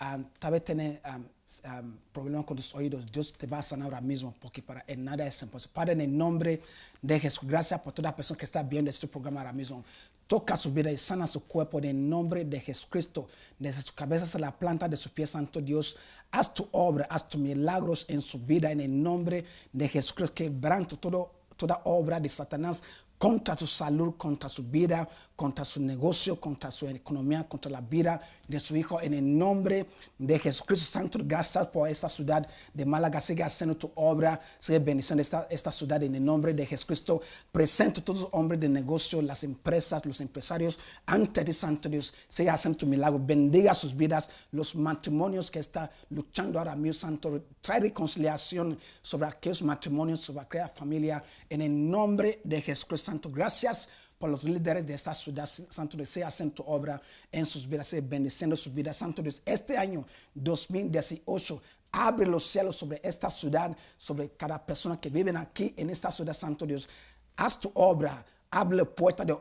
Um, tal vez tener um, um, problemas con tus oídos, Dios te va a sanar ahora mismo, porque para en nada es imposible. Padre, en el nombre de Jesús, gracias por toda persona que está viendo este programa ahora mismo. Toca su vida y sana su cuerpo en el nombre de Jesucristo, desde su cabeza hasta la planta de su pie Santo Dios. Haz tu obra, haz tus milagros en su vida, en el nombre de Jesucristo. Quebranto toda obra de Satanás contra su salud, contra su vida, contra su negocio, contra su economía, contra la vida de su hijo. En el nombre de Jesucristo Santo, gracias por esta ciudad de Málaga. Sigue haciendo tu obra, sigue bendiciendo esta, esta ciudad. En el nombre de Jesucristo, presento a todos los hombres de negocio, las empresas, los empresarios, ante ti, Santo Dios. Sigue haciendo tu milagro. Bendiga sus vidas, los matrimonios que está luchando ahora mismo, Santo. Trae reconciliación sobre aquellos matrimonios, sobre aquella familia. En el nombre de Jesucristo Santo, gracias los líderes de esta ciudad, Santo Dios, Hacen tu obra en sus vidas, se bendiciendo sus vidas. Santo Dios, este año 2018, abre los cielos sobre esta ciudad, sobre cada persona que vive aquí en esta ciudad, Santo Dios. Haz tu obra, abre puerta de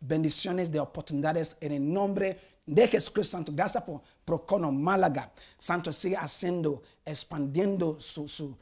bendiciones, de oportunidades en el nombre de de Jesucristo Santo. Gracias por Procono Málaga. Santo sigue haciendo, expandiendo su,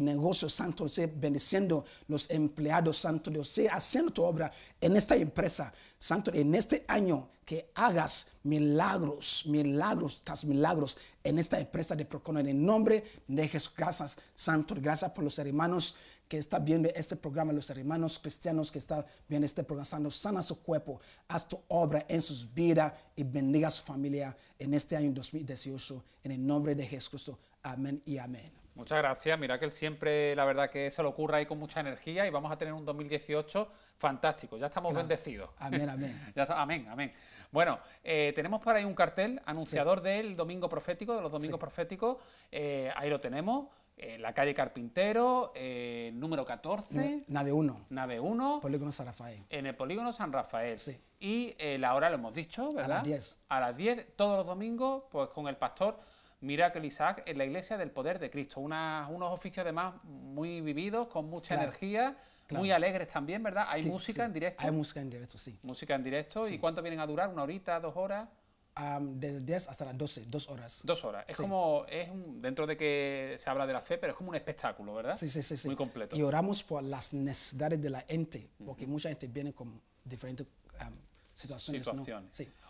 negocio. Santo sigue bendiciendo los empleados. Santo Dios sigue haciendo tu obra en esta empresa. Santo, en este año que hagas milagros, milagros tras milagros en esta empresa de Procono. En el nombre de Jesús. Gracias, Santo. Gracias por los hermanos que está viendo este programa, los hermanos cristianos que están bien este programa, sana su cuerpo, haz tu obra en sus vidas y bendiga a su familia en este año 2018, en el nombre de Jesucristo. Amén y amén. Muchas gracias. Mira que él siempre, la verdad, que se lo ocurre ahí con mucha energía y vamos a tener un 2018 fantástico. Ya estamos bendecidos. Amén, amén. amén, amén. Bueno, eh, tenemos por ahí un cartel anunciador del Domingo Profético, de los Domingos Proféticos. Eh, ahí lo tenemos. En eh, la calle Carpintero, eh, número 14. Nave 1. Nave 1. Polígono San Rafael. En el Polígono San Rafael. Y eh, la hora lo hemos dicho, ¿verdad? A las 10. A las 10, todos los domingos, pues con el pastor Miracle Isaac en la Iglesia del Poder de Cristo. Una, unos oficios además muy vividos, con mucha energía. Muy alegres también, ¿verdad? ¿Hay música en directo? Hay música en directo, sí. Música en directo. ¿Y cuánto vienen a durar? ¿Una horita, dos horas? Um, desde 10 hasta las 12, dos horas. Dos horas. Es como, es un, dentro de que se habla de la fe, pero es como un espectáculo, ¿verdad? Sí, sí, sí. sí. Muy completo. Y oramos por las necesidades de la gente, porque mucha gente viene con diferentes situaciones.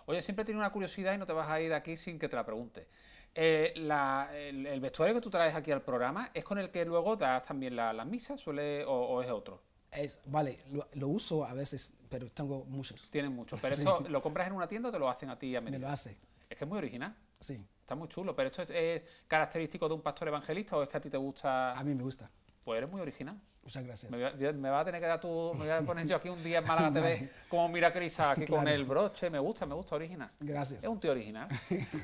Oye, siempre tiene una curiosidad y no te vas a ir de aquí sin que te la pregunte. Eh, el, vestuario que tú traes aquí al programa es con el que luego das también las la misas, suele o es otro? es, vale, lo, uso a veces, pero tengo muchos. Tienen muchos, pero lo compras en una tienda o te lo hacen a ti a mí? Me lo hace. Es que es muy original. Sí. Está muy chulo, pero ¿esto es, característico de un pastor evangelista o es que a ti te gusta? A mí me gusta. Pues eres muy original. Muchas gracias. Me, va a tener que dar tú, me voy a poner yo aquí un día en Málaga TV como Miracrisa aquí con el broche. Me gusta, me gusta original. Gracias. Es un tío original.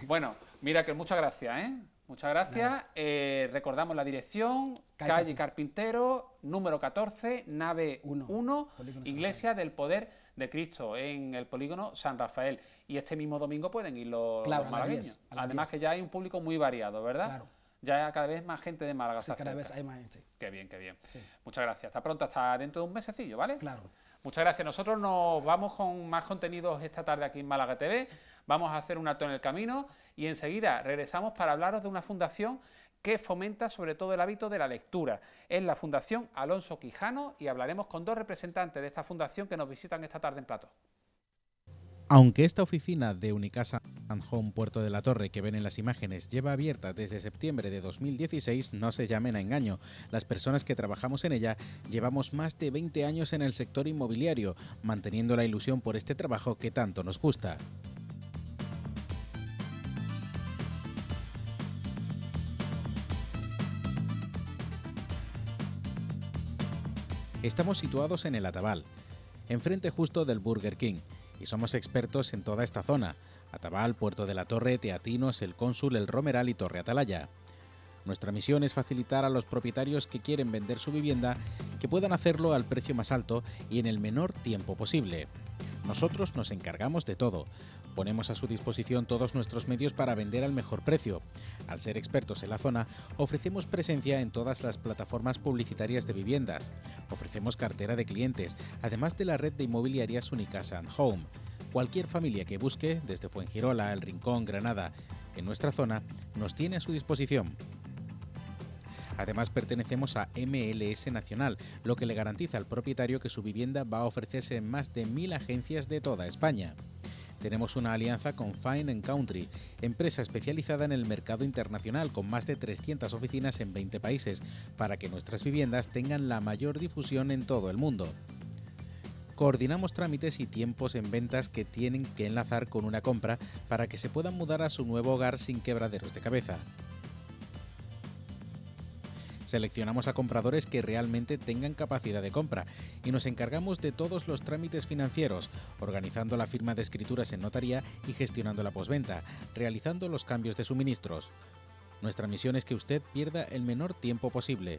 bueno, mira que muchas gracias, ¿eh? Muchas gracias. Eh, recordamos la dirección, calle, Carpintero, número 14, nave 1, Iglesia del Poder de Cristo, en el polígono San Rafael. Y este mismo domingo pueden ir los, malagueños. Además que ya hay un público muy variado, ¿verdad? Claro. Ya cada vez más gente de Málaga. Sí, cada vez hay más gente. Qué bien, qué bien. Muchas gracias. Hasta pronto, hasta dentro de un mesecillo, ¿vale? Claro. Muchas gracias. Nosotros nos vamos con más contenidos esta tarde aquí en Málaga TV. Vamos a hacer un alto en el camino y enseguida regresamos para hablaros de una fundación que fomenta sobre todo el hábito de la lectura. Es la Fundación Alonso Quijano y hablaremos con dos representantes de esta fundación que nos visitan esta tarde en Plato. Aunque esta oficina de Unicasa Home Puerto de la Torre que ven en las imágenes lleva abierta desde septiembre de 2016, no se llamen a engaño. Las personas que trabajamos en ella llevamos más de 20 años en el sector inmobiliario, manteniendo la ilusión por este trabajo que tanto nos gusta. Estamos situados en el Atabal, enfrente justo del Burger King, y somos expertos en toda esta zona, Atabal, Puerto de la Torre, Teatinos, El Cónsul, El Romeral y Torre Atalaya. Nuestra misión es facilitar a los propietarios que quieren vender su vivienda que puedan hacerlo al precio más alto y en el menor tiempo posible. Nosotros nos encargamos de todo ponemos a su disposición todos nuestros medios para vender al mejor precio. Al ser expertos en la zona, ofrecemos presencia en todas las plataformas publicitarias de viviendas. Ofrecemos cartera de clientes, además de la red de inmobiliarias Unicasa and Home. Cualquier familia que busque, desde Fuengirola, El Rincón, Granada, en nuestra zona, nos tiene a su disposición. Además, pertenecemos a MLS Nacional, lo que le garantiza al propietario que su vivienda va a ofrecerse en más de mil agencias de toda España. Tenemos una alianza con Fine Country, empresa especializada en el mercado internacional con más de 300 oficinas en 20 países, para que nuestras viviendas tengan la mayor difusión en todo el mundo. Coordinamos trámites y tiempos en ventas que tienen que enlazar con una compra para que se puedan mudar a su nuevo hogar sin quebraderos de cabeza. Seleccionamos a compradores que realmente tengan capacidad de compra y nos encargamos de todos los trámites financieros, organizando la firma de escrituras en notaría y gestionando la posventa, realizando los cambios de suministros. Nuestra misión es que usted pierda el menor tiempo posible.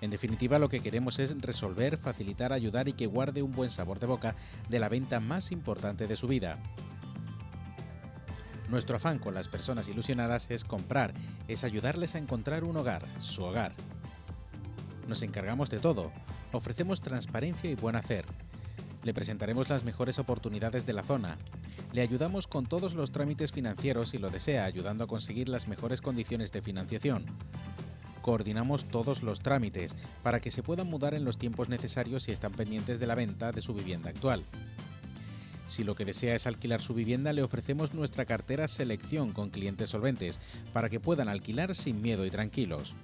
En definitiva, lo que queremos es resolver, facilitar, ayudar y que guarde un buen sabor de boca de la venta más importante de su vida. Nuestro afán con las personas ilusionadas es comprar, es ayudarles a encontrar un hogar, su hogar. Nos encargamos de todo, ofrecemos transparencia y buen hacer. Le presentaremos las mejores oportunidades de la zona. Le ayudamos con todos los trámites financieros si lo desea, ayudando a conseguir las mejores condiciones de financiación. Coordinamos todos los trámites para que se puedan mudar en los tiempos necesarios si están pendientes de la venta de su vivienda actual. Si lo que desea es alquilar su vivienda, le ofrecemos nuestra cartera selección con clientes solventes para que puedan alquilar sin miedo y tranquilos.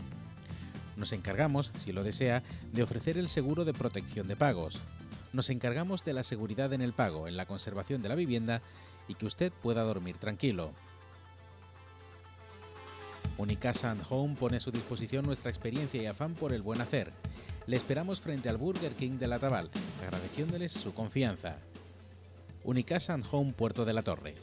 Nos encargamos, si lo desea, de ofrecer el seguro de protección de pagos. Nos encargamos de la seguridad en el pago, en la conservación de la vivienda y que usted pueda dormir tranquilo. Unicasa and Home pone a su disposición nuestra experiencia y afán por el buen hacer. Le esperamos frente al Burger King de la Tabal, agradeciéndoles su confianza. Unicasa and Home Puerto de la Torre.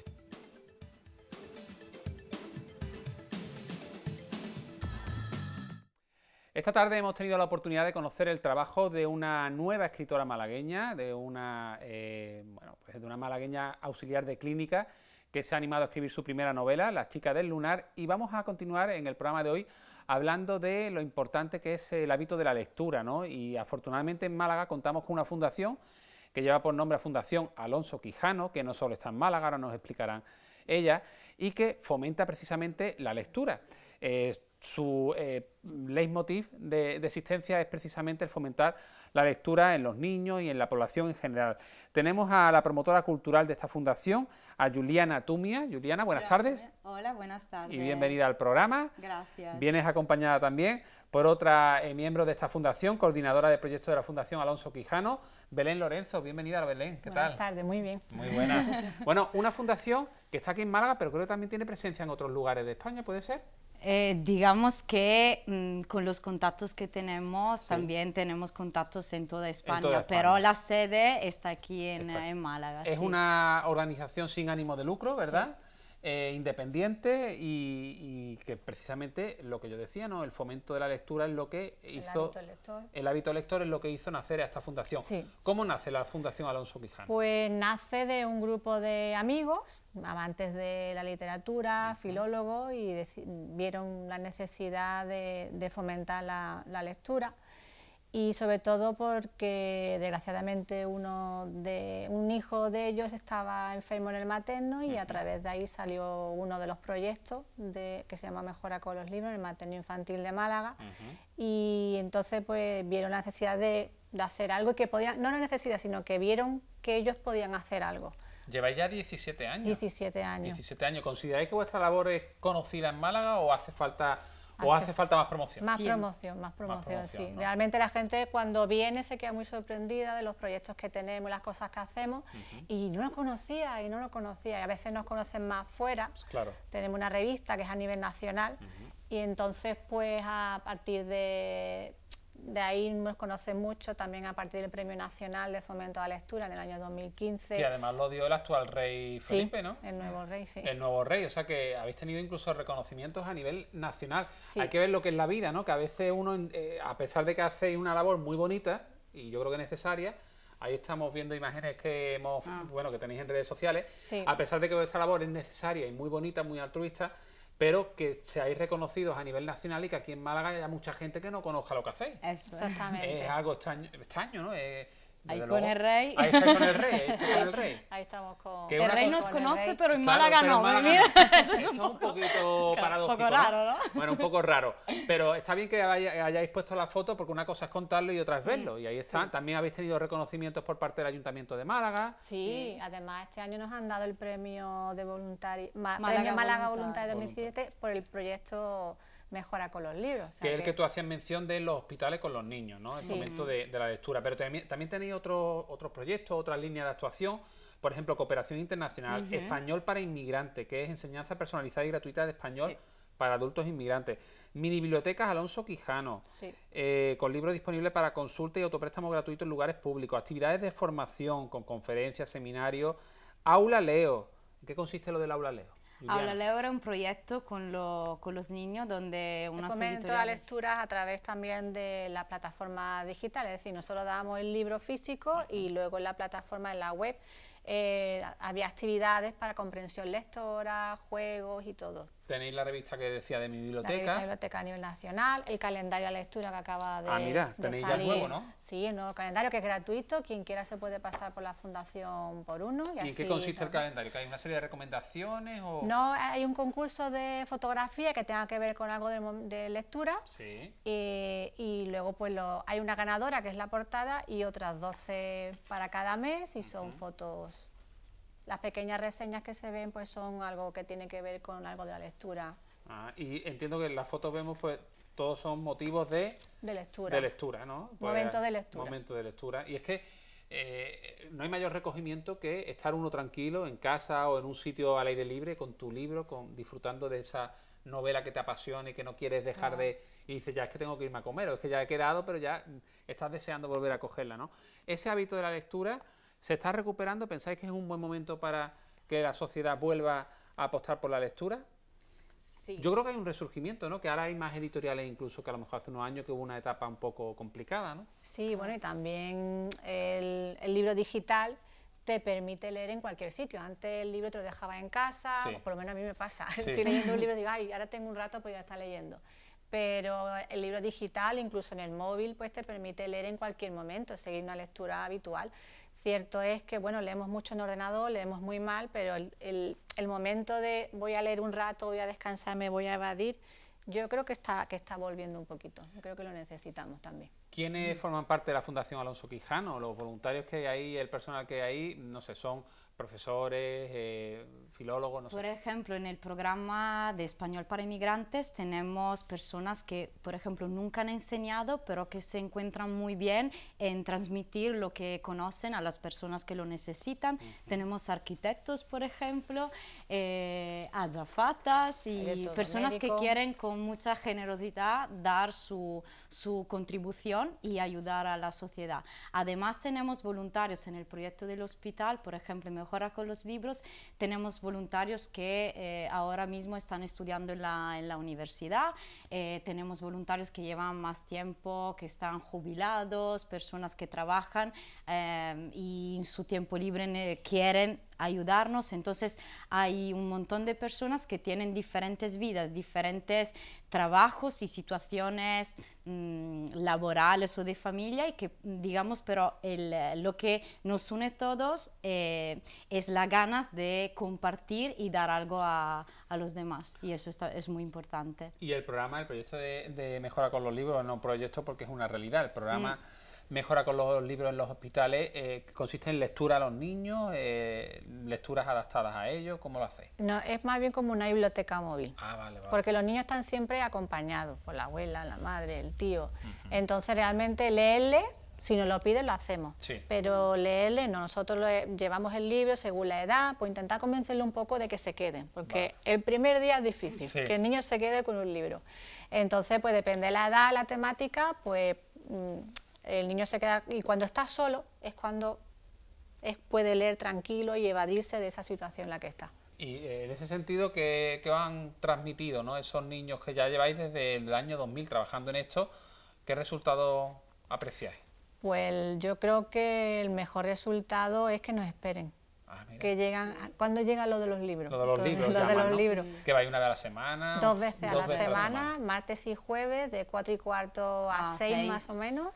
Esta tarde hemos tenido la oportunidad de conocer el trabajo de una nueva escritora malagueña, de una, eh, pues de una malagueña auxiliar de clínica que se ha animado a escribir su primera novela, La chica del lunar, y vamos a continuar en el programa de hoy hablando de lo importante que es el hábito de la lectura, Y afortunadamente en Málaga contamos con una fundación que lleva por nombre a Fundación Alonso Quijano, que no solo está en Málaga, ahora nos explicarán ella, y que fomenta precisamente la lectura. Eh, su eh, leitmotiv de, existencia es precisamente el fomentar la lectura en los niños y en la población en general. Tenemos a la promotora cultural de esta fundación, a Juliana Tumia. Juliana, buenas tardes. Eh, hola, buenas tardes. Y bienvenida al programa. Gracias. Vienes acompañada también por otra eh, miembro de esta fundación, coordinadora de proyectos de la Fundación Alonso Quijano, Belén Lorenzo. Bienvenida, Belén. ¿Qué tal? Buenas tardes, muy bien. Muy buena. bueno, una fundación que está aquí en Málaga, pero creo que también tiene presencia en otros lugares de España, ¿puede ser? Eh, digamos que mm, con los contactos que tenemos, también tenemos contactos en toda, España, pero la sede está aquí en, Málaga. Es una organización sin ánimo de lucro, ¿verdad? Eh, independiente y, que precisamente lo que yo decía, ¿no? El fomento de la lectura es lo que hizo. El hábito lector. lector es lo que hizo nacer a esta fundación. ¿Cómo nace la Fundación Alonso Quijano? Pues nace de un grupo de amigos, amantes de la literatura, filólogos, y vieron la necesidad de, fomentar la lectura y sobre todo porque desgraciadamente uno de, un hijo de ellos estaba enfermo en el materno y a través de ahí salió uno de los proyectos de, que se llama Mejora con los libros, el materno infantil de Málaga y entonces pues vieron la necesidad de, hacer algo que podían, no la necesidad sino que vieron que ellos podían hacer algo. Lleváis ya 17 años. 17 años. 17 años. ¿Consideráis que vuestra labor es conocida en Málaga o hace falta ¿O hace falta más promoción? Más promoción, más promoción, sí. Realmente la gente cuando viene se queda muy sorprendida de los proyectos que tenemos, las cosas que hacemos, y no lo conocía, y no lo conocía, y a veces nos conocen más fuera. Pues claro. Tenemos una revista que es a nivel nacional, y entonces pues a partir de de ahí nos conoce mucho también a partir del Premio Nacional de Fomento a la Lectura en el año 2015. Y además lo dio el actual rey Felipe, ¿no? El nuevo rey, sí. El nuevo rey, o sea que habéis tenido incluso reconocimientos a nivel nacional. Hay que ver lo que es la vida, ¿no? Que a veces uno, eh, a pesar de que hacéis una labor muy bonita, y yo creo que necesaria, ahí estamos viendo imágenes que hemos, ah. bueno, que tenéis en redes sociales, a pesar de que esta labor es necesaria y muy bonita, muy altruista, pero que seáis reconocidos a nivel nacional y que aquí en Málaga haya mucha gente que no conozca lo que hacéis. Exactamente. Es algo extraño, extraño ¿no? Es, Ahí con el rey. Ahí está con el rey, ahí el rey. el nos conoce, pero en Málaga no. es un, raro, Bueno, un poco raro. Pero está bien que hayáis puesto la foto porque una cosa es contarlo y otra es verlo. Mm. y ahí está. También habéis tenido reconocimientos por parte del Ayuntamiento de Málaga. Sí, además este año nos han dado el premio de voluntari... Málaga, premio Málaga 2017 por el proyecto mejora con los libros. que es el que tú hacías mención de los hospitales con los niños, ¿no? El momento de, la lectura. Pero también, también tenéis otros otros proyectos, otras líneas de actuación. Por ejemplo, cooperación internacional, español para inmigrantes, que es enseñanza personalizada y gratuita de español. para adultos inmigrantes. Mini bibliotecas Alonso Quijano, eh, con libros disponibles para consulta y autopréstamo gratuito en lugares públicos. Actividades de formación con conferencias, seminarios. Aula Leo. ¿En qué consiste lo del Aula Leo? Leo ahora un proyecto con, con los niños donde uno fomento la lectura a través también de la plataforma digital, es decir, nosotros dábamos el libro físico y luego en la plataforma, en la web, eh, había actividades para comprensión lectora, juegos y todo. Tenéis la revista que decía de mi biblioteca. La revista biblioteca a nivel nacional, el calendario de lectura que acaba de. Ah, mira, tenéis ya el nuevo, ¿no? Sí, el nuevo calendario que es gratuito. Quien quiera se puede pasar por la fundación por uno. ¿Y, qué consiste el calendario? ¿Que hay una serie de recomendaciones? O... No, hay un concurso de fotografía que tenga que ver con algo de, lectura. Sí. Y, luego, pues lo, hay una ganadora que es la portada y otras 12 para cada mes y son fotos las pequeñas reseñas que se ven pues son algo que tiene que ver con algo de la lectura. Ah, y entiendo que en las fotos vemos pues todos son motivos de... De lectura. De lectura, ¿no? Pues, momentos de lectura. Momentos de lectura. Y es que eh, no hay mayor recogimiento que estar uno tranquilo en casa o en un sitio al aire libre con tu libro, con, disfrutando de esa novela que te apasiona y que no quieres dejar de... Y dices, ya es que tengo que irme a comer, o es que ya he quedado, pero ya estás deseando volver a cogerla, ¿no? Ese hábito de la lectura ¿Se está recuperando? ¿Pensáis que es un buen momento para que la sociedad vuelva a apostar por la lectura? Sí. Yo creo que hay un resurgimiento, ¿no? Que ahora hay más editoriales incluso que a lo mejor hace unos años que hubo una etapa un poco complicada, Sí, bueno, y también el, libro digital te permite leer en cualquier sitio. Antes el libro te lo dejaba en casa, o por lo menos a mí me pasa. Estoy leyendo un libro y digo, ay, ahora tengo un rato, pues ya está leyendo. Pero el libro digital, incluso en el móvil, pues te permite leer en cualquier momento, seguir una lectura habitual. Cierto es que, bueno, leemos mucho en ordenador, leemos muy mal, pero el, el, momento de voy a leer un rato, voy a descansar, me voy a evadir, yo creo que está, que está volviendo un poquito. Yo creo que lo necesitamos también. ¿Quiénes forman parte de la Fundación Alonso Quijano? Los voluntarios que hay ahí, el personal que hay ahí, no sé, son profesores, eh, filólogos. por ejemplo, en el programa de español para inmigrantes tenemos personas que, por ejemplo, nunca han enseñado, pero que se encuentran muy bien en transmitir lo que conocen a las personas que lo necesitan. Tenemos arquitectos, por ejemplo, eh, azafatas y personas que quieren con mucha generosidad dar su, su contribución y ayudar a la sociedad. Además, tenemos voluntarios en el proyecto del hospital, por ejemplo, con los libros tenemos voluntarios que eh, ahora mismo están estudiando en la, en la universidad, eh, tenemos voluntarios que llevan más tiempo, que están jubilados, personas que trabajan eh, y en su tiempo libre quieren ayudarnos. Entonces hay un montón de personas que tienen diferentes vidas, diferentes trabajos y situaciones mm, laborales o de familia y que digamos, pero eh, lo que nos une todos eh, es la ganas de compartir y dar algo a, los demás y eso es muy importante. Y el programa, el proyecto de, Mejora con los Libros, no proyecto porque es una realidad, el programa... Mm mejora con los libros en los hospitales eh, consiste en lectura a los niños, eh, lecturas adaptadas a ellos, ¿cómo lo hacéis? No, es más bien como una biblioteca móvil. Ah, vale, vale. Porque los niños están siempre acompañados por la abuela, la madre, el tío. Entonces realmente leerle si nos lo piden, lo hacemos. Pero leerle, nosotros eh, llevamos el libro según la edad, pues intentar convencerle un poco de que se queden, porque el primer día es difícil, que el niño se quede con un libro. Entonces, pues depende de la edad, la temática, pues mm, el niño se queda y cuando está solo es cuando es, puede leer tranquilo y evadirse de esa situación en la que está. Y eh, en ese sentido, ¿qué, qué han transmitido ¿no? esos niños que ya lleváis desde el año 2000 trabajando en esto? ¿Qué resultado apreciáis? Pues yo creo que el mejor resultado es que nos esperen. Ah, que llegan, ¿cuándo llega lo de los libros? Lo de los libros. Que vais una vez a la semana. Dos veces, a, la semana, martes y jueves, de 4 y cuarto a, 6 más o menos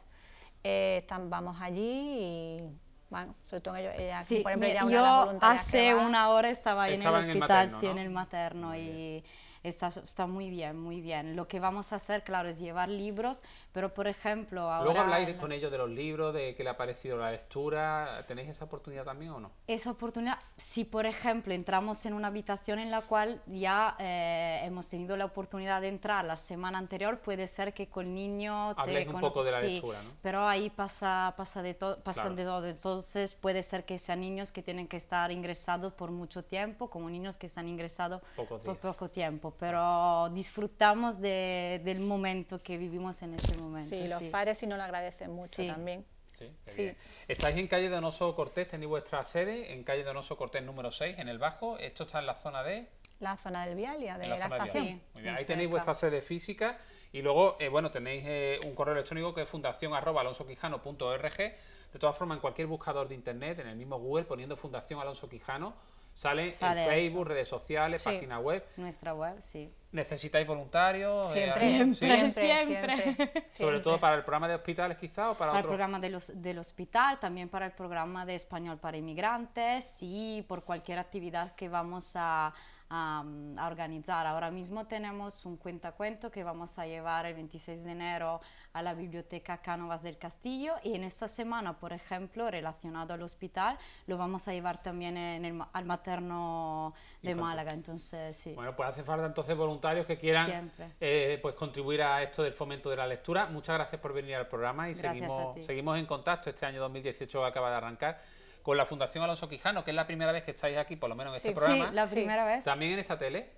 eh, vamos allí y bueno, sobre todo yo. ella, sí, por ejemplo, yo hace una hora estaba ahí en el hospital, en el materno, sí, en el materno y Está, está muy bien, muy bien. Lo que vamos a hacer, claro, es llevar libros, pero por ejemplo ahora... Luego habláis con ellos de los libros, de qué le ha parecido la lectura, ¿tenéis esa oportunidad también o no? Esa oportunidad, si por ejemplo entramos en una habitación en la cual ya eh, hemos tenido la oportunidad de entrar la semana anterior, puede ser que con el niño... un poco de la lectura, ¿no? Pero ahí pasa, pasa de todo, pasan de todo. Entonces puede ser que sean niños que tienen que estar ingresados por mucho tiempo, como niños que están ingresados por poco tiempo pero disfrutamos del momento que vivimos en ese momento. Sí, los padres sí nos lo agradecen mucho también. Sí, sí. Estáis en calle Donoso Cortés, tenéis vuestra sede, en calle Donoso Cortés número 6, en el Bajo. Esto está en la zona de... La zona del Vialia, de la, estación. Vial. Muy bien. Ahí tenéis vuestra sede física y luego, eh, bueno, tenéis eh, un correo electrónico que es fundación De todas formas, en cualquier buscador de internet, en el mismo Google, poniendo Fundación Alonso Quijano, Sale, en Facebook, redes sociales, página web. Nuestra web, sí. ¿Necesitáis voluntarios? Siempre, eh, siempre, Sobre todo para el programa de hospitales quizá o para, el programa de del hospital, también para el programa de español para inmigrantes y por cualquier actividad que vamos a, a, organizar. Ahora mismo tenemos un cuentacuento que vamos a llevar el 26 de enero a la biblioteca Cánovas del Castillo y en esta semana, por ejemplo, relacionado al hospital, lo vamos a llevar también al materno de Málaga. Entonces, sí. Bueno, pues hace falta entonces voluntarios que quieran eh, pues contribuir a esto del fomento de la lectura. Muchas gracias por venir al programa y seguimos, seguimos en contacto. Este año 2018 acaba de arrancar con la Fundación Alonso Quijano, que es la primera vez que estáis aquí, por lo menos en este programa. Sí, la primera vez. También en esta tele.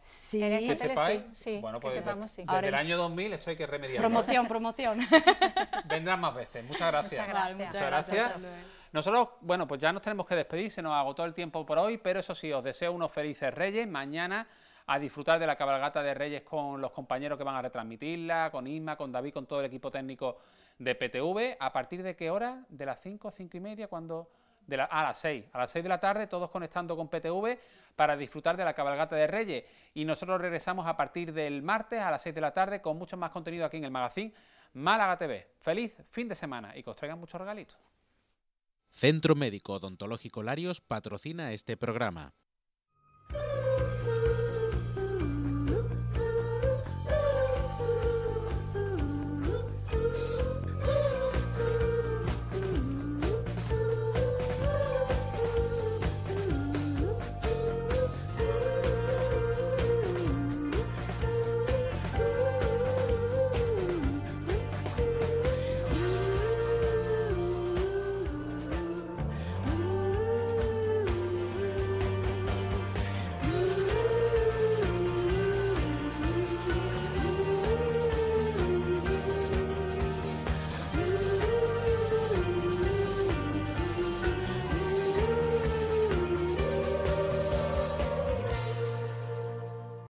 Sí, en esta tele, sí, bueno, pues que sepamos, el año 2000 esto hay que remediar. Promoción, promoción. Vendrán más veces. Muchas gracias. Muchas gracias. Muchas gracias. Nosotros, bueno, pues ya nos tenemos que despedir, se nos agotó el tiempo por hoy, pero eso sí, os deseo unos felices reyes. Mañana a disfrutar de la cabalgata de reyes con los compañeros que van a retransmitirla, con Isma, con David, con todo el equipo técnico de PTV. ¿A partir de qué hora? ¿De las 5, 5 y media? cuando a las 6. A las 6 de la tarde, todos conectando con PTV para disfrutar de la cabalgata de Reyes. Y nosotros regresamos a partir del martes a las 6 de la tarde con mucho más contenido aquí en el Magazine Málaga TV. Feliz fin de semana y que os traigan muchos regalitos. Centro Médico Odontológico Larios patrocina este programa.